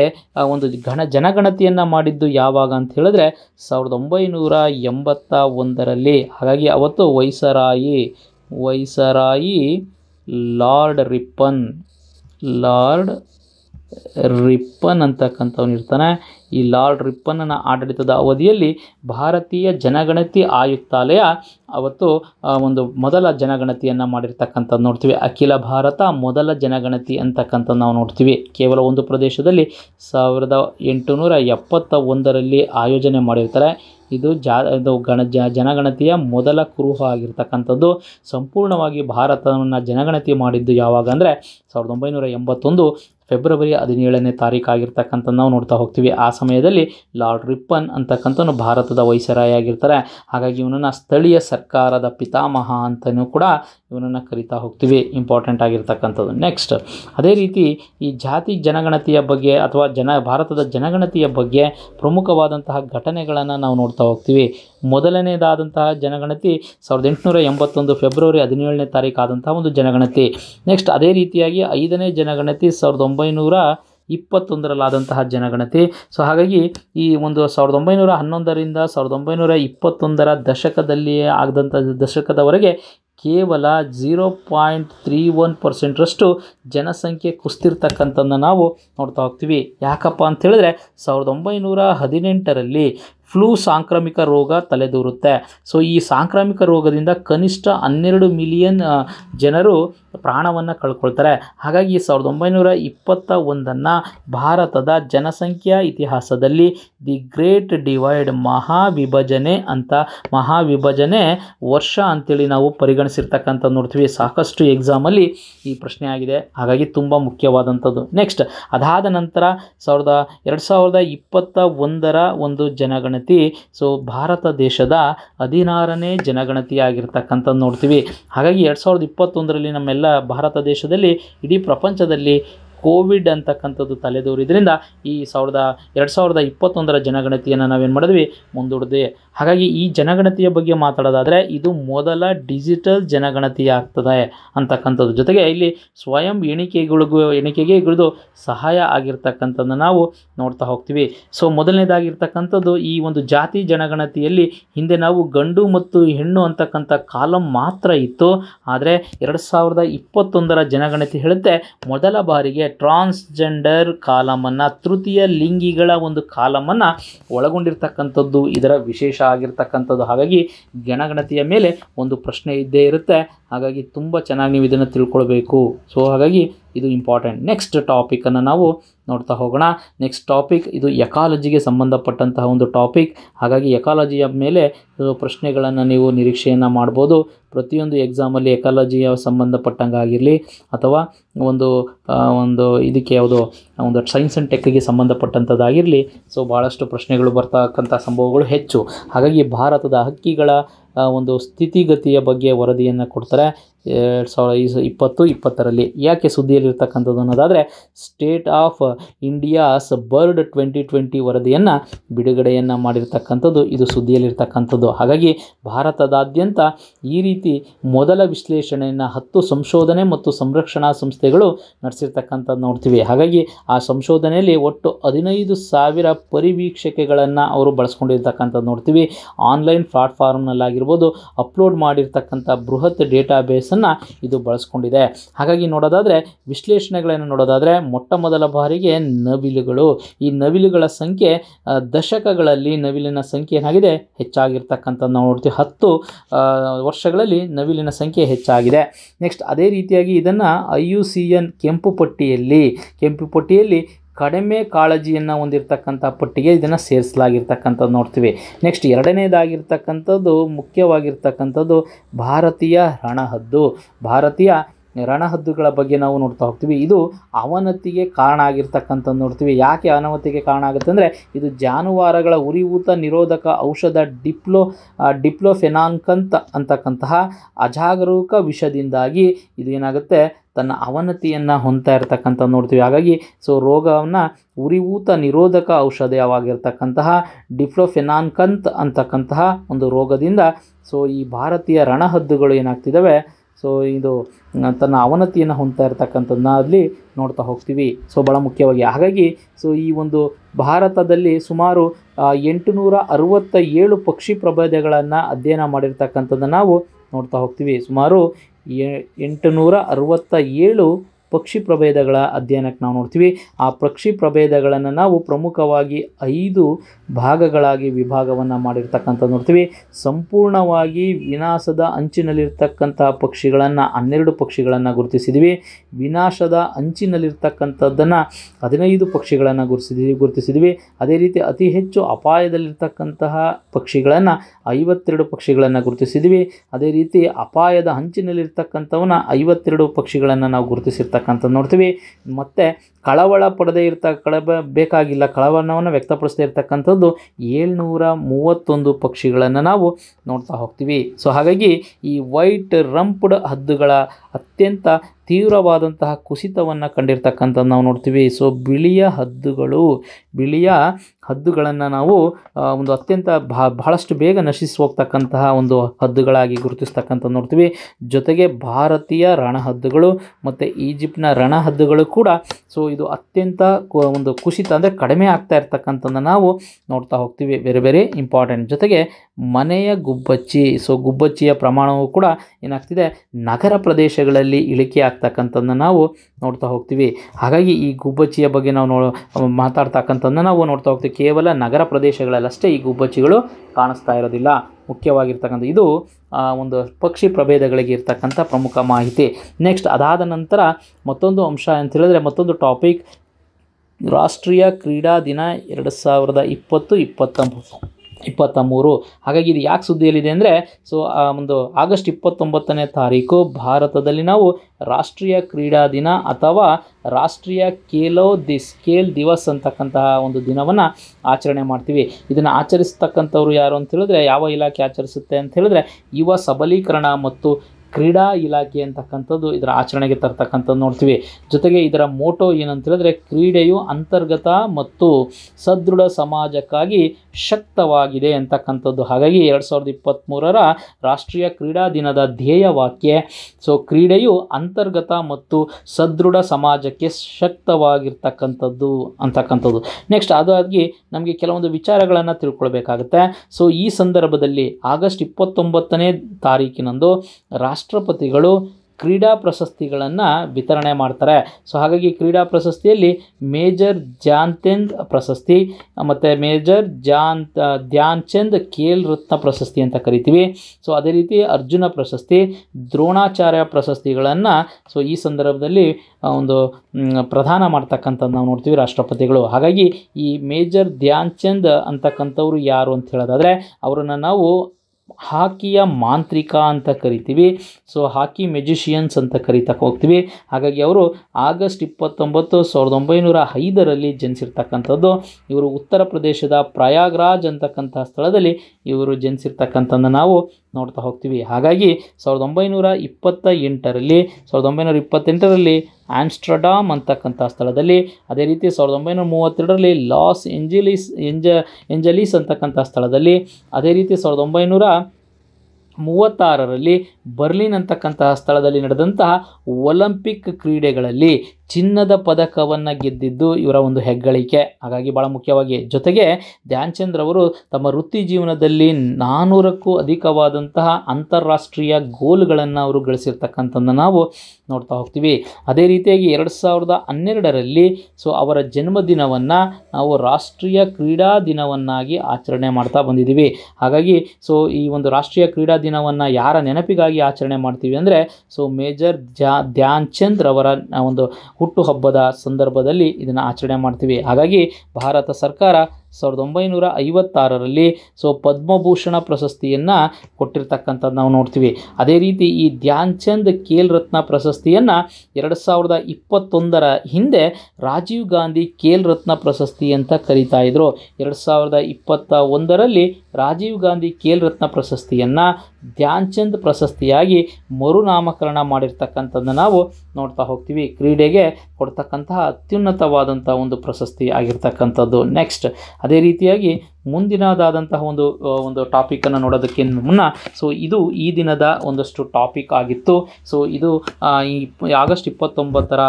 ಒಂದು ಗಣ ಜನಗಣತಿಯನ್ನು ಮಾಡಿದ್ದು ಯಾವಾಗ ಅಂತ ಹೇಳಿದ್ರೆ ಸಾವಿರದ ಒಂಬೈನೂರ ಎಂಬತ್ತ ಒಂದರಲ್ಲಿ ಹಾಗಾಗಿ ಅವತ್ತು viceroy viceroy lord Ripon lord Ripon ಅಂತಕ್ಕಂಥವ್ನು ಇರ್ತಾನೆ ಈ ಲಾರ್ಡ್ ರಿಪ್ಪನ್ನ ಆಡಳಿತದ ಅವಧಿಯಲ್ಲಿ ಭಾರತೀಯ ಜನಗಣತಿ ಆಯುಕ್ತಾಲಯ ಅವತ್ತು ಒಂದು ಮೊದಲ ಜನಗಣತಿಯನ್ನು ಮಾಡಿರ್ತಕ್ಕಂಥದ್ದು ನೋಡ್ತೀವಿ ಅಖಿಲ ಭಾರತ ಮೊದಲ ಜನಗಣತಿ ಅಂತಕ್ಕಂಥದ್ದು ನಾವು ನೋಡ್ತೀವಿ ಕೇವಲ ಒಂದು ಪ್ರದೇಶದಲ್ಲಿ ಸಾವಿರದ ಎಂಟುನೂರ ಎಪ್ಪತ್ತ ಒಂದರಲ್ಲಿ ಆಯೋಜನೆ ಮಾಡಿರ್ತಾರೆ ಇದು ಜಾ ಇದು ಗಣ ಜನಗಣತಿಯ ಮೊದಲ ಕುರುಹ ಆಗಿರ್ತಕ್ಕಂಥದ್ದು ಸಂಪೂರ್ಣವಾಗಿ ಭಾರತವನ್ನು ಜನಗಣತಿ ಮಾಡಿದ್ದು ಯಾವಾಗ ಅಂದರೆ ಸಾವಿರದ ಒಂಬೈನೂರ ಎಂಬತ್ತೊಂದು ಫೆಬ್ರವರಿ ಹದಿನೇಳನೇ ತಾರೀಕಾಗಿರ್ತಕ್ಕಂಥ ನಾವು ನೋಡ್ತಾ ಹೋಗ್ತೀವಿ ಆ ಸಮಯದಲ್ಲಿ ಲಾರ್ಡ್ ರಿಪ್ಪನ್ ಅಂತಕ್ಕಂಥನು ಭಾರತದ ವೈಸರಾಯ ಆಗಿರ್ತಾರೆ ಹಾಗಾಗಿ ಇವನನ್ನು ಸ್ಥಳೀಯ ಸರ್ಕಾರದ ಪಿತಾಮಹ ಅಂತಲೂ ಕೂಡ ಇವನನ್ನು ಕರಿತಾ ಹೋಗ್ತೀವಿ ಇಂಪಾರ್ಟೆಂಟ್ ಆಗಿರ್ತಕ್ಕಂಥದ್ದು ನೆಕ್ಸ್ಟ್ ಅದೇ ರೀತಿ ಈ ಜಾತಿ ಜನಗಣತಿಯ ಬಗ್ಗೆ ಅಥವಾ ಜನ ಭಾರತದ ಜನಗಣತಿಯ ಬಗ್ಗೆ ಪ್ರಮುಖವಾದಂತಹ ಘಟನೆಗಳನ್ನು ನಾವು ನೋಡ್ತಾ ಹೋಗ್ತೀವಿ ಮೊದಲನೇದಾದಂತಹ ಜನಗಣತಿ ಸಾವಿರದ ಎಂಟುನೂರ ಎಂಬತ್ತೊಂದು ಫೆಬ್ರವರಿ ಹದಿನೇಳನೇ ತಾರೀಕಾದಂತಹ ಒಂದು ಜನಗಣತಿ ನೆಕ್ಸ್ಟ್ ಅದೇ ರೀತಿಯಾಗಿ ಐದನೇ ಜನಗಣತಿ ಸಾವಿರದ ಒಂಬೈನೂರ ಇಪ್ಪತ್ತೊಂದರಲ್ಲಾದಂತಹ ಜನಗಣತಿ ಸೊ ಹಾಗಾಗಿ ಈ ಒಂದು ಸಾವಿರದ ಒಂಬೈನೂರ ಹನ್ನೊಂದರಿಂದ ಸಾವಿರದ ಒಂಬೈನೂರ ಇಪ್ಪತ್ತೊಂದರ ದಶಕದಲ್ಲಿಯೇ ಆಗದಂಥ ದಶಕದವರೆಗೆ ಕೇವಲ ಜೀರೋ ಪಾಯಿಂಟ್ ತ್ರೀ ಒನ್ ಪರ್ಸೆಂಟ್ರಷ್ಟು ಜನಸಂಖ್ಯೆ ಕುಸಿತಿರ್ತಕ್ಕಂಥದ್ದನ್ನ ನಾವು ನೋಡ್ತಾ ಹೋಗ್ತೀವಿ ಯಾಕಪ್ಪ ಅಂತ ಹೇಳಿದ್ರೆ ಸಾವಿರದ ಒಂಬೈನೂರ ಹದಿನೆಂಟರಲ್ಲಿ ಫ್ಲೂ ಸಾಂಕ್ರಾಮಿಕ ರೋಗ ತಲೆದೋರುತ್ತೆ ಸೊ ಈ ಸಾಂಕ್ರಾಮಿಕ ರೋಗದಿಂದ ಕನಿಷ್ಠ ಹನ್ನೆರಡು ಮಿಲಿಯನ್ ಜನರು ಪ್ರಾಣವನ್ನು ಕಳ್ಕೊಳ್ತಾರೆ ಹಾಗಾಗಿ ಸಾವಿರದ ಒಂಬೈನೂರ ಇಪ್ಪತ್ತ ಒಂದನ್ನು ಭಾರತದ ಜನಸಂಖ್ಯಾ ಇತಿಹಾಸದಲ್ಲಿ ದಿ ಗ್ರೇಟ್ ಡಿವೈಡ್ ಮಹಾವಿಭಜನೆ ಅಂತ ಮಹಾವಿಭಜನೆ ವರ್ಷ ಅಂತೇಳಿ ನಾವು ಪರಿಗಣಿಸಿರ್ತಕ್ಕಂಥ ನೋಡ್ತೀವಿ ಸಾಕಷ್ಟು ಎಕ್ಸಾಮಲ್ಲಿ ಈ ಪ್ರಶ್ನೆ ಆಗಿದೆ ಹಾಗಾಗಿ ತುಂಬ ಮುಖ್ಯವಾದಂಥದ್ದು ನೆಕ್ಸ್ಟ್ ಅದಾದ ನಂತರ ಸಾವಿರದ ಎರಡು ಸಾವಿರದ ಇಪ್ಪತ್ತ ಒಂದರ ಒಂದು ಜನಗಣತಿ ಜನಗಣತಿ ಸೊ ಭಾರತ ದೇಶದ ಹದಿನಾರನೇ ಆಗಿರ್ತಕ್ಕಂಥದ್ದು ನೋಡ್ತೀವಿ ಹಾಗಾಗಿ ಎರಡು ಸಾವಿರದ ಇಪ್ಪತ್ತೊಂದರಲ್ಲಿ ನಮ್ಮೆಲ್ಲ ಭಾರತ ದೇಶದಲ್ಲಿ ಇಡೀ ಪ್ರಪಂಚದಲ್ಲಿ ಕೋವಿಡ್ ಅಂತಕ್ಕಂಥದ್ದು ತಲೆದೋರಿದ್ರಿಂದ ಈ ಸಾವಿರದ ಎರಡು ಸಾವಿರದ ಇಪ್ಪತ್ತೊಂದರ ಜನಗಣತಿಯನ್ನು ನಾವೇನು ಮಾಡಿದ್ವಿ ಮುಂದೂಡಿದ್ವಿ ಹಾಗಾಗಿ ಈ ಜನಗಣತಿಯ ಬಗ್ಗೆ ಮಾತಾಡೋದಾದರೆ ಇದು ಮೊದಲ ಡಿಜಿಟಲ್ ಜನಗಣತಿ ಆಗ್ತದೆ ಅಂತಕ್ಕಂಥದ್ದು ಜೊತೆಗೆ ಇಲ್ಲಿ ಸ್ವಯಂ ಎಣಿಕೆಗಳಿಗೂ ಎಣಿಕೆಗೆ ಇಳಿದು ಸಹಾಯ ಆಗಿರ್ತಕ್ಕಂಥದ್ದು ನಾವು ನೋಡ್ತಾ ಹೋಗ್ತೀವಿ ಸೊ ಮೊದಲನೇದಾಗಿರ್ತಕ್ಕಂಥದ್ದು ಈ ಒಂದು ಜಾತಿ ಜನಗಣತಿಯಲ್ಲಿ ಹಿಂದೆ ನಾವು ಗಂಡು ಮತ್ತು ಹೆಣ್ಣು ಅಂತಕ್ಕಂಥ ಕಾಲಂ ಮಾತ್ರ ಇತ್ತು ಆದರೆ ಎರಡು ಸಾವಿರದ ಇಪ್ಪತ್ತೊಂದರ ಜನಗಣತಿ ಹೇಳುತ್ತೆ ಮೊದಲ ಬಾರಿಗೆ ಟ್ರಾನ್ಸ್ಜೆಂಡರ್ ಕಾಲಮನ್ನು ತೃತೀಯ ಲಿಂಗಿಗಳ ಒಂದು ಕಾಲಮನ್ನು ಒಳಗೊಂಡಿರ್ತಕ್ಕಂಥದ್ದು ಇದರ ವಿಶೇಷ ಆಗಿರ್ತಕ್ಕಂಥದ್ದು ಹಾಗಾಗಿ ಗಣಗಣತಿಯ ಮೇಲೆ ಒಂದು ಪ್ರಶ್ನೆ ಇದ್ದೇ ಇರುತ್ತೆ ಹಾಗಾಗಿ ತುಂಬ ಚೆನ್ನಾಗಿ ನೀವು ಇದನ್ನು ತಿಳ್ಕೊಳ್ಬೇಕು ಸೊ ಹಾಗಾಗಿ ಇದು ಇಂಪಾರ್ಟೆಂಟ್ ನೆಕ್ಸ್ಟ್ ಟಾಪಿಕನ್ನು ನಾವು ನೋಡ್ತಾ ಹೋಗೋಣ ನೆಕ್ಸ್ಟ್ ಟಾಪಿಕ್ ಇದು ಎಕಾಲಜಿಗೆ ಸಂಬಂಧಪಟ್ಟಂತಹ ಒಂದು ಟಾಪಿಕ್ ಹಾಗಾಗಿ ಎಕಾಲಜಿಯ ಮೇಲೆ ಪ್ರಶ್ನೆಗಳನ್ನು ನೀವು ನಿರೀಕ್ಷೆಯನ್ನು ಮಾಡ್ಬೋದು ಪ್ರತಿಯೊಂದು ಎಕ್ಸಾಮಲ್ಲಿ ಎಕಾಲಜಿಯ ಸಂಬಂಧಪಟ್ಟಂಗೆ ಆಗಿರಲಿ ಅಥವಾ ಒಂದು ಒಂದು ಇದಕ್ಕೆ ಯಾವುದು ಒಂದು ಸೈನ್ಸ್ ಆ್ಯಂಡ್ ಟೆಕ್ಗೆ ಸಂಬಂಧಪಟ್ಟಂಥದ್ದಾಗಿರಲಿ ಸೊ ಭಾಳಷ್ಟು ಪ್ರಶ್ನೆಗಳು ಬರ್ತಕ್ಕಂಥ ಸಂಭವಗಳು ಹೆಚ್ಚು ಹಾಗಾಗಿ ಭಾರತದ ಹಕ್ಕಿಗಳ ಒಂದು ಸ್ಥಿತಿಗತಿಯ ಬಗ್ಗೆ ವರದಿಯನ್ನು ಕೊಡ್ತಾರೆ ಎರಡು ಸಾವಿರದ ಇಪ್ಪತ್ತು ಇಪ್ಪತ್ತರಲ್ಲಿ ಯಾಕೆ ಸುದ್ದಿಯಲ್ಲಿರ್ತಕ್ಕಂಥದ್ದು ಅನ್ನೋದಾದರೆ state of India's bird twenty twenty ವರದಿಯನ್ನು ಬಿಡುಗಡೆಯನ್ನು ಮಾಡಿರ್ತಕ್ಕಂಥದ್ದು ಇದು ಸುದ್ದಿಯಲ್ಲಿರ್ತಕ್ಕಂಥದ್ದು ಹಾಗಾಗಿ ಭಾರತದಾದ್ಯಂತ ಈ ರೀತಿ ಮೊದಲ ವಿಶ್ಲೇಷಣೆಯನ್ನು ಹತ್ತು ಸಂಶೋಧನೆ ಮತ್ತು ಸಂರಕ್ಷಣಾ ಸಂಸ್ಥೆಗಳು ನಡೆಸಿರ್ತಕ್ಕಂಥದ್ದು ನೋಡ್ತೀವಿ ಹಾಗಾಗಿ ಆ ಸಂಶೋಧನೆಯಲ್ಲಿ ಒಟ್ಟು ಹದಿನೈದು ಸಾವಿರ ಪರಿವೀಕ್ಷಕೆಗಳನ್ನು ಅವರು ಬಳಸ್ಕೊಂಡಿರ್ತಕ್ಕಂಥದ್ದು ನೋಡ್ತೀವಿ ಆನ್ಲೈನ್ ಪ್ಲಾಟ್ಫಾರ್ಮ್ನಲ್ಲಾಗಿರ್ಬೋದು ಅಪ್ಲೋಡ್ ಮಾಡಿರ್ತಕ್ಕಂಥ ಬೃಹತ್ ಡೇಟಾಬೇಸ್ ಸರ್ವಿಸನ್ನು ಇದು ಬಳಸ್ಕೊಂಡಿದೆ ಹಾಗಾಗಿ ನೋಡೋದಾದರೆ ವಿಶ್ಲೇಷಣೆಗಳನ್ನು ನೋಡೋದಾದರೆ ಮೊಟ್ಟ ಮೊದಲ ಬಾರಿಗೆ ನವಿಲುಗಳು ಈ ನವಿಲುಗಳ ಸಂಖ್ಯೆ ದಶಕಗಳಲ್ಲಿ ನವಿಲಿನ ಸಂಖ್ಯೆ ಏನಾಗಿದೆ ಹೆಚ್ಚಾಗಿರ್ತಕ್ಕಂಥದ್ದು ನಾವು ನೋಡ್ತೀವಿ ಹತ್ತು ವರ್ಷಗಳಲ್ಲಿ ನವಿಲಿನ ಸಂಖ್ಯೆ ಹೆಚ್ಚಾಗಿದೆ ನೆಕ್ಸ್ಟ್ ಅದೇ ರೀತಿಯಾಗಿ ಇದನ್ನು ಐ ಯು ಸಿ ಎನ್ ಕೆಂಪು ಪಟ್ಟಿಯಲ್ಲಿ ಕೆಂಪು ಪಟ್ಟಿಯಲ್ಲಿ ಕಡಿಮೆ ಕಾಳಜಿಯನ್ನು ಹೊಂದಿರತಕ್ಕಂಥ ಪಟ್ಟಿಗೆ ಇದನ್ನು ಸೇರಿಸಲಾಗಿರ್ತಕ್ಕಂಥದ್ದು ನೋಡ್ತೀವಿ ನೆಕ್ಸ್ಟ್ ಎರಡನೇದಾಗಿರ್ತಕ್ಕಂಥದ್ದು ಮುಖ್ಯವಾಗಿರ್ತಕ್ಕಂಥದ್ದು ಭಾರತೀಯ ರಣಹದ್ದು ಭಾರತೀಯ ರಣಹದ್ದುಗಳ ಬಗ್ಗೆ ನಾವು ನೋಡ್ತಾ ಹೋಗ್ತೀವಿ ಇದು ಅವನತಿಗೆ ಕಾರಣ ಆಗಿರ್ತಕ್ಕಂಥದ್ದು ನೋಡ್ತೀವಿ ಯಾಕೆ ಅವನತಿಗೆ ಕಾರಣ ಆಗುತ್ತೆ ಅಂದರೆ ಇದು ಜಾನುವಾರುಗಳ ಉರಿಯೂತ ನಿರೋಧಕ ಔಷಧ ಡಿಪ್ಲೋ ಡಿಪ್ಲೋಫೆನಾಂಕಂತ ಅಂತಕ್ಕಂತಹ ಅಜಾಗರೂಕ ವಿಷದಿಂದಾಗಿ ಇದು ಏನಾಗುತ್ತೆ ತನ್ನ ಅವನತಿಯನ್ನು ಹೊಂದ್ತಾ ಇರ್ತಕ್ಕಂಥ ನೋಡ್ತೀವಿ ಹಾಗಾಗಿ ಸೊ ರೋಗವನ್ನು ಉರಿಯೂತ ನಿರೋಧಕ ಔಷಧವಾಗಿರ್ತಕ್ಕಂತಹ ಡಿಪ್ಲೋಫೆನಾನ್ಕಂತ್ ಅಂತಕ್ಕಂತಹ ಒಂದು ರೋಗದಿಂದ ಸೊ ಈ ಭಾರತೀಯ ರಣಹದ್ದುಗಳು ಏನಾಗ್ತಿದ್ದಾವೆ ಸೊ ಇದು ತನ್ನ ಅವನತಿಯನ್ನು ಹೊಂದ್ತಾ ಇರ್ತಕ್ಕಂಥದ್ದನ್ನ ಅಲ್ಲಿ ನೋಡ್ತಾ ಹೋಗ್ತೀವಿ ಸೊ ಭಾಳ ಮುಖ್ಯವಾಗಿ ಹಾಗಾಗಿ ಸೊ ಈ ಒಂದು ಭಾರತದಲ್ಲಿ ಸುಮಾರು ಎಂಟುನೂರ ಅರುವತ್ತ ಏಳು ಪಕ್ಷಿ ಪ್ರಭೇದಗಳನ್ನು ಅಧ್ಯಯನ ಮಾಡಿರ್ತಕ್ಕಂಥದ್ದನ್ನು ನಾವು ನೋಡ್ತಾ ಹೋಗ್ತೀವಿ ಸುಮಾರು ಎಂಟುನೂರ ಅರುವತ್ತ ಏಳು ಪಕ್ಷಿ ಪ್ರಭೇದಗಳ ಅಧ್ಯಯನಕ್ಕೆ ನಾವು ನೋಡ್ತೀವಿ ಆ ಪಕ್ಷಿ ಪ್ರಭೇದಗಳನ್ನು ನಾವು ಪ್ರಮುಖವಾಗಿ ಐದು ಭಾಗಗಳಾಗಿ ವಿಭಾಗವನ್ನು ಮಾಡಿರ್ತಕ್ಕಂಥದ್ದು ನೋಡ್ತೀವಿ ಸಂಪೂರ್ಣವಾಗಿ ವಿನಾಶದ ಅಂಚಿನಲ್ಲಿರ್ತಕ್ಕಂಥ ಪಕ್ಷಿಗಳನ್ನು ಹನ್ನೆರಡು ಪಕ್ಷಿಗಳನ್ನು ಗುರುತಿಸಿದ್ವಿ ವಿನಾಶದ ಅಂಚಿನಲ್ಲಿರ್ತಕ್ಕಂಥದ್ದನ್ನು ಹದಿನೈದು ಪಕ್ಷಿಗಳನ್ನು ಗುರುತಿಸಿದ್ವಿ ಗುರುತಿಸಿದ್ವಿ ಅದೇ ರೀತಿ ಅತಿ ಹೆಚ್ಚು ಅಪಾಯದಲ್ಲಿರ್ತಕ್ಕಂತಹ ಪಕ್ಷಿಗಳನ್ನು ಐವತ್ತೆರಡು ಪಕ್ಷಿಗಳನ್ನು ಗುರುತಿಸಿದ್ವಿ ಅದೇ ರೀತಿ ಅಪಾಯದ ಅಂಚಿನಲ್ಲಿರ್ತಕ್ಕಂಥವನ್ನ ಐವತ್ತೆರಡು ಪಕ್ಷಿಗಳನ್ನು ನಾವು ಗುರುತಿಸಿರ್ತಕ್ಕಂಥ ಅಂತಕ್ಕಂಥದ್ದು ನೋಡ್ತೀವಿ ಮತ್ತು ಕಳವಳ ಪಡದೇ ಇರ್ತ ಕಳಬ ಬೇಕಾಗಿಲ್ಲ ಕಳವಳವನ್ನು ವ್ಯಕ್ತಪಡಿಸದೇ ಇರತಕ್ಕಂಥದ್ದು ಏಳ್ನೂರ ಮೂವತ್ತೊಂದು ಪಕ್ಷಿಗಳನ್ನು ನಾವು ನೋಡ್ತಾ ಹೋಗ್ತೀವಿ ಸೊ ಹಾಗಾಗಿ ಈ ವೈಟ್ ರಂಪ್ಡ್ ಹದ್ದುಗಳ ಅತ್ಯಂತ ತೀವ್ರವಾದಂತಹ ಕುಸಿತವನ್ನು ಕಂಡಿರ್ತಕ್ಕಂಥದ್ದು ನಾವು ನೋಡ್ತೀವಿ ಸೊ ಬಿಳಿಯ ಹದ್ದುಗಳು ಬಿಳಿಯ ಹದ್ದುಗಳನ್ನು ನಾವು ಒಂದು ಅತ್ಯಂತ ಭಾ ಬಹಳಷ್ಟು ಬೇಗ ನಶಿಸಿ ಹೋಗ್ತಕ್ಕಂತಹ ಒಂದು ಹದ್ದುಗಳಾಗಿ ಗುರುತಿಸ್ತಕ್ಕಂಥದ್ದು ನೋಡ್ತೀವಿ ಜೊತೆಗೆ ಭಾರತೀಯ ರಣಹದ್ದುಗಳು ಮತ್ತು ಈಜಿಪ್ಟ್ನ ರಣಹದ್ದುಗಳು ಕೂಡ ಸೊ ಇದು ಅತ್ಯಂತ ಒಂದು ಕುಸಿತ ಅಂದರೆ ಕಡಿಮೆ ಆಗ್ತಾ ಇರ್ತಕ್ಕಂಥದ್ದನ್ನ ನಾವು ನೋಡ್ತಾ ಹೋಗ್ತೀವಿ ಬೇರೆ ಬೇರೆ ಇಂಪಾರ್ಟೆಂಟ್ ಜೊತೆಗೆ ಮನೆಯ ಗುಬ್ಬಚ್ಚಿ ಸೊ ಗುಬ್ಬಚ್ಚಿಯ ಪ್ರಮಾಣವು ಕೂಡ ಏನಾಗ್ತಿದೆ ನಗರ ಪ್ರದೇಶಗಳಲ್ಲಿ ಇಳಿಕೆ ಆಗ್ತಕ್ಕಂಥದ್ದನ್ನು ನಾವು ನೋಡ್ತಾ ಹೋಗ್ತೀವಿ ಹಾಗಾಗಿ ಈ ಗುಬ್ಬಚ್ಚಿಯ ಬಗ್ಗೆ ನಾವು ನೋ ಮಾತಾಡ್ತಕ್ಕಂಥದ್ದನ್ನು ನಾವು ನೋಡ್ತಾ ಹೋಗ್ತೀವಿ ಕೇವಲ ನಗರ ಪ್ರದೇಶಗಳಲ್ಲಷ್ಟೇ ಈ ಗುಬ್ಬಚ್ಚಿಗಳು ಕಾಣಿಸ್ತಾ ಇರೋದಿಲ್ಲ ಮುಖ್ಯವಾಗಿರ್ತಕ್ಕಂಥ ಇದು ಒಂದು ಪಕ್ಷಿ ಪ್ರಭೇದಗಳಿಗೆ ಇರ್ತಕ್ಕಂಥ ಪ್ರಮುಖ ಮಾಹಿತಿ ನೆಕ್ಸ್ಟ್ ಅದಾದ ನಂತರ ಮತ್ತೊಂದು ಅಂಶ ಅಂತ ಹೇಳಿದ್ರೆ ಮತ್ತೊಂದು ಟಾಪಿಕ್ ರಾಷ್ಟ್ರೀಯ ಕ್ರೀಡಾ ದಿನ ಎರಡು ಸಾವಿರದ ಇಪ್ಪತ್ತು ಇಪ್ಪತ್ತೊಂಬತ್ತು ಇಪ್ಪತ್ತ ಮೂರು ಹಾಗಾಗಿ ಇದು ಯಾಕೆ ಸುದ್ದಿಯಲ್ಲಿದೆ ಅಂದರೆ ಸೊ ಆ ಒಂದು ಆಗಸ್ಟ್ ಇಪ್ಪತ್ತೊಂಬತ್ತನೇ ತಾರೀಕು ಭಾರತದಲ್ಲಿ ನಾವು ರಾಷ್ಟ್ರೀಯ ಕ್ರೀಡಾ ದಿನ ಅಥವಾ ರಾಷ್ಟ್ರೀಯ ಕೇಲೋ ದಿ ಸ್ಕೇಲ್ ದಿವಸ್ ಅಂತಕ್ಕಂತಹ ಒಂದು ದಿನವನ್ನು ಆಚರಣೆ ಮಾಡ್ತೀವಿ ಇದನ್ನು ಆಚರಿಸ್ತಕ್ಕಂಥವ್ರು ಯಾರು ಅಂತ ಹೇಳಿದ್ರೆ ಯಾವ ಇಲಾಖೆ ಆಚರಿಸುತ್ತೆ ಅಂತ ಹೇಳಿದ್ರೆ ಯುವ ಸಬಲೀಕರಣ ಮತ್ತು ಕ್ರೀಡಾ ಇಲಾಖೆ ಅಂತಕ್ಕಂಥದ್ದು ಇದರ ಆಚರಣೆಗೆ ತರ್ತಕ್ಕಂಥದ್ದು ನೋಡ್ತೀವಿ ಜೊತೆಗೆ ಇದರ ಮೋಟೋ ಏನಂತ ಹೇಳಿದ್ರೆ ಕ್ರೀಡೆಯು ಅಂತರ್ಗತ ಮತ್ತು ಸದೃಢ ಸಮಾಜಕ್ಕಾಗಿ ಶಕ್ತವಾಗಿದೆ ಅಂತಕ್ಕಂಥದ್ದು ಹಾಗಾಗಿ ಎರಡು ಸಾವಿರದ ಇಪ್ಪತ್ತ್ಮೂರರ ರಾಷ್ಟ್ರೀಯ ಕ್ರೀಡಾ ದಿನದ ಧ್ಯೇಯ ವಾಕ್ಯ ಸೊ ಕ್ರೀಡೆಯು ಅಂತರ್ಗತ ಮತ್ತು ಸದೃಢ ಸಮಾಜಕ್ಕೆ ಶಕ್ತವಾಗಿರ್ತಕ್ಕಂಥದ್ದು ಅಂತಕ್ಕಂಥದ್ದು ನೆಕ್ಸ್ಟ್ ಅದಾಗಿ ನಮಗೆ ಕೆಲವೊಂದು ವಿಚಾರಗಳನ್ನು ತಿಳ್ಕೊಳ್ಬೇಕಾಗುತ್ತೆ ಸೊ ಈ ಸಂದರ್ಭದಲ್ಲಿ ಆಗಸ್ಟ್ ಇಪ್ಪತ್ತೊಂಬತ್ತನೇ ತಾರೀಕಿನಂದು ರಾಷ್ಟ್ರ ರಾಷ್ಟ್ರಪತಿಗಳು ಕ್ರೀಡಾ ಪ್ರಶಸ್ತಿಗಳನ್ನು ವಿತರಣೆ ಮಾಡ್ತಾರೆ ಸೊ ಹಾಗಾಗಿ ಕ್ರೀಡಾ ಪ್ರಶಸ್ತಿಯಲ್ಲಿ ಮೇಜರ್ ಧ್ಯಾನ್ಚಂದ್ ಪ್ರಶಸ್ತಿ ಮತ್ತು ಮೇಜರ್ ಧ್ಯಾನ್ ಧ್ಯಾನ್ಚಂದ್ ಖೇಲ್ ರತ್ನ ಪ್ರಶಸ್ತಿ ಅಂತ ಕರಿತೀವಿ ಸೊ ಅದೇ ರೀತಿ ಅರ್ಜುನ ಪ್ರಶಸ್ತಿ ದ್ರೋಣಾಚಾರ್ಯ ಪ್ರಶಸ್ತಿಗಳನ್ನು ಸೊ ಈ ಸಂದರ್ಭದಲ್ಲಿ ಒಂದು ಪ್ರದಾನ ಮಾಡ್ತಕ್ಕಂಥದ್ದು ನಾವು ನೋಡ್ತೀವಿ ರಾಷ್ಟ್ರಪತಿಗಳು ಹಾಗಾಗಿ ಈ ಮೇಜರ್ ಧ್ಯಾನ್ಚಂದ್ ಅಂತಕ್ಕಂಥವ್ರು ಯಾರು ಅಂತ ಹೇಳೋದಾದರೆ ಅವರನ್ನು ನಾವು ಹಾಕಿಯ ಮಾಂತ್ರಿಕ ಅಂತ ಕರಿತೀವಿ ಸೊ ಹಾಕಿ ಮೆಜಿಷಿಯನ್ಸ್ ಅಂತ ಕರಿತಕ್ಕೆ ಹೋಗ್ತೀವಿ ಹಾಗಾಗಿ ಅವರು ಆಗಸ್ಟ್ ಇಪ್ಪತ್ತೊಂಬತ್ತು ಸಾವಿರದ ಒಂಬೈನೂರ ಐದರಲ್ಲಿ ಜನಿಸಿರ್ತಕ್ಕಂಥದ್ದು ಇವರು ಉತ್ತರ ಪ್ರದೇಶದ ಪ್ರಯಾಗ್ರಾಜ್ ಅಂತಕ್ಕಂಥ ಸ್ಥಳದಲ್ಲಿ ಇವರು ಜನಿಸಿರ್ತಕ್ಕಂಥದ್ದು ನಾವು ನೋಡ್ತಾ ಹೋಗ್ತೀವಿ ಹಾಗಾಗಿ ಸಾವಿರದ ಒಂಬೈನೂರ ಇಪ್ಪತ್ತ ಎಂಟರಲ್ಲಿ ಸಾವಿರದ ಒಂಬೈನೂರ ಇಪ್ಪತ್ತೆಂಟರಲ್ಲಿ ಆಮ್ಸ್ಟ್ರಡಾಮ್ ಅಂತಕ್ಕಂಥ ಸ್ಥಳದಲ್ಲಿ ಅದೇ ರೀತಿ ಸಾವಿರದ ಒಂಬೈನೂರ ಮೂವತ್ತೆರಡರಲ್ಲಿ ಲಾಸ್ ಏಂಜಲೀಸ್ ಎಂಜ ಎಂಜಲೀಸ್ ಅಂತಕ್ಕಂಥ ಸ್ಥಳದಲ್ಲಿ ಅದೇ ರೀತಿ ಸಾವಿರದ ಒಂಬೈನೂರ ಮೂವತ್ತಾರರಲ್ಲಿ ಬರ್ಲಿನ್ ಅಂತಕ್ಕಂತಹ ಸ್ಥಳದಲ್ಲಿ ನಡೆದಂತಹ ಒಲಂಪಿಕ್ ಕ್ರೀಡೆಗಳಲ್ಲಿ ಚಿನ್ನದ ಪದಕವನ್ನು ಗೆದ್ದಿದ್ದು ಇವರ ಒಂದು ಹೆಗ್ಗಳಿಕೆ ಹಾಗಾಗಿ ಭಾಳ ಮುಖ್ಯವಾಗಿ ಜೊತೆಗೆ ಧ್ಯಾನ್ ಅವರು ತಮ್ಮ ವೃತ್ತಿ ಜೀವನದಲ್ಲಿ ನಾನ್ನೂರಕ್ಕೂ ಅಧಿಕವಾದಂತಹ ಅಂತಾರಾಷ್ಟ್ರೀಯ ಗೋಲ್ಗಳನ್ನು ಅವರು ಗಳಿಸಿರ್ತಕ್ಕಂಥದ್ದನ್ನು ನಾವು ನೋಡ್ತಾ ಹೋಗ್ತೀವಿ ಅದೇ ರೀತಿಯಾಗಿ ಎರಡು ಸಾವಿರದ ಹನ್ನೆರಡರಲ್ಲಿ ಸೊ ಅವರ ಜನ್ಮದಿನವನ್ನು ನಾವು ರಾಷ್ಟ್ರೀಯ ಕ್ರೀಡಾ ದಿನವನ್ನಾಗಿ ಆಚರಣೆ ಮಾಡ್ತಾ ಬಂದಿದ್ದೀವಿ ಹಾಗಾಗಿ ಸೊ ಈ ಒಂದು ರಾಷ್ಟ್ರೀಯ ಕ್ರೀಡಾ ದಿನವನ್ನು ಯಾರ ನೆನಪಿಗಾಗಿ ಆಚರಣೆ ಮಾಡ್ತೀವಿ ಅಂದರೆ ಸೊ ಮೇಜರ್ ಧ್ಯಾನ್ ಚಂದ್ ಅವರ ಒಂದು ಹುಟ್ಟುಹಬ್ಬದ ಸಂದರ್ಭದಲ್ಲಿ ಇದನ್ನು ಆಚರಣೆ ಮಾಡ್ತೀವಿ ಹಾಗಾಗಿ ಭಾರತ ಸರ್ಕಾರ ಸಾವಿರದ ಒಂಬೈನೂರ ಐವತ್ತಾರರಲ್ಲಿ ಸೊ ಪದ್ಮಭೂಷಣ ಪ್ರಶಸ್ತಿಯನ್ನು ಕೊಟ್ಟಿರ್ತಕ್ಕಂಥದ್ದು ನಾವು ನೋಡ್ತೀವಿ ಅದೇ ರೀತಿ ಈ ಧ್ಯಾನ್ ಚಂದ್ ಖೇಲ್ ರತ್ನ ಪ್ರಶಸ್ತಿಯನ್ನು ಎರಡು ಸಾವಿರದ ಇಪ್ಪತ್ತೊಂದರ ಹಿಂದೆ ರಾಜೀವ್ ಗಾಂಧಿ ಖೇಲ್ ರತ್ನ ಪ್ರಶಸ್ತಿ ಅಂತ ಕರೀತಾ ಇದ್ರು ಎರಡು ಸಾವಿರದ ಇಪ್ಪತ್ತ ಒಂದರಲ್ಲಿ ರಾಜೀವ್ ಗಾಂಧಿ ಖೇಲ್ ರತ್ನ ಪ್ರಶಸ್ತಿಯನ್ನು ಧ್ಯಾನ್ ಚಂದ್ ಪ್ರಶಸ್ತಿಯಾಗಿ ಮರುನಾಮಕರಣ ಮಾಡಿರ್ತಕ್ಕಂಥದ್ದನ್ನು ನಾವು ನೋಡ್ತಾ ಹೋಗ್ತೀವಿ ಕ್ರೀಡೆಗೆ ಕೊಡ್ತಕ್ಕಂತಹ ಅತ್ಯುನ್ನತವಾದಂಥ ಒಂದು ಪ್ರಶಸ್ತಿ ಆಗಿರ್ತಕ್ಕಂಥದ್ದು ನೆಕ್ಸ್ಟ್ ಅದೇ ರೀತಿಯಾಗಿ ಮುಂದಿನದಾದಂತಹ ಒಂದು ಒಂದು ಟಾಪಿಕನ್ನು ನೋಡೋದಕ್ಕೆ ಮುನ್ನ ಸೊ ಇದು ಈ ದಿನದ ಒಂದಷ್ಟು ಟಾಪಿಕ್ ಆಗಿತ್ತು ಸೊ ಇದು ಈ ಆಗಸ್ಟ್ ಇಪ್ಪತ್ತೊಂಬತ್ತರ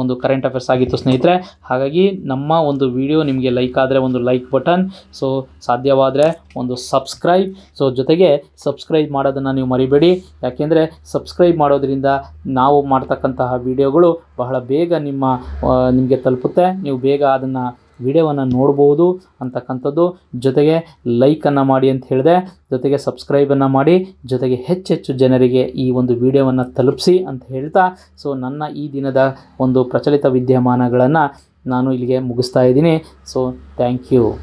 ಒಂದು ಕರೆಂಟ್ ಅಫೇರ್ಸ್ ಆಗಿತ್ತು ಸ್ನೇಹಿತರೆ ಹಾಗಾಗಿ ನಮ್ಮ ಒಂದು ವಿಡಿಯೋ ನಿಮಗೆ ಲೈಕ್ ಆದರೆ ಒಂದು ಲೈಕ್ ಬಟನ್ ಸೊ ಸಾಧ್ಯವಾದರೆ ಒಂದು ಸಬ್ಸ್ಕ್ರೈಬ್ ಸೊ ಜೊತೆಗೆ ಸಬ್ಸ್ಕ್ರೈಬ್ ಮಾಡೋದನ್ನು ನೀವು ಮರಿಬೇಡಿ ಯಾಕೆಂದರೆ ಸಬ್ಸ್ಕ್ರೈಬ್ ಮಾಡೋದ್ರಿಂದ ನಾವು ಮಾಡ್ತಕ್ಕಂತಹ ವಿಡಿಯೋಗಳು ಬಹಳ ಬೇಗ ನಿಮ್ಮ ನಿಮಗೆ ತಲುಪುತ್ತೆ ನೀವು ಬೇಗ ಅದನ್ನು ವಿಡಿಯೋವನ್ನು ನೋಡ್ಬೋದು ಅಂತಕ್ಕಂಥದ್ದು ಜೊತೆಗೆ ಲೈಕನ್ನು ಮಾಡಿ ಅಂತ ಹೇಳಿದೆ ಜೊತೆಗೆ ಸಬ್ಸ್ಕ್ರೈಬನ್ನು ಮಾಡಿ ಜೊತೆಗೆ ಹೆಚ್ಚೆಚ್ಚು ಜನರಿಗೆ ಈ ಒಂದು ವಿಡಿಯೋವನ್ನು ತಲುಪಿಸಿ ಅಂತ ಹೇಳ್ತಾ ಸೊ ನನ್ನ ಈ ದಿನದ ಒಂದು ಪ್ರಚಲಿತ ವಿದ್ಯಮಾನಗಳನ್ನು ನಾನು ಇಲ್ಲಿಗೆ ಮುಗಿಸ್ತಾ ಇದ್ದೀನಿ ಸೊ ಥ್ಯಾಂಕ್ ಯು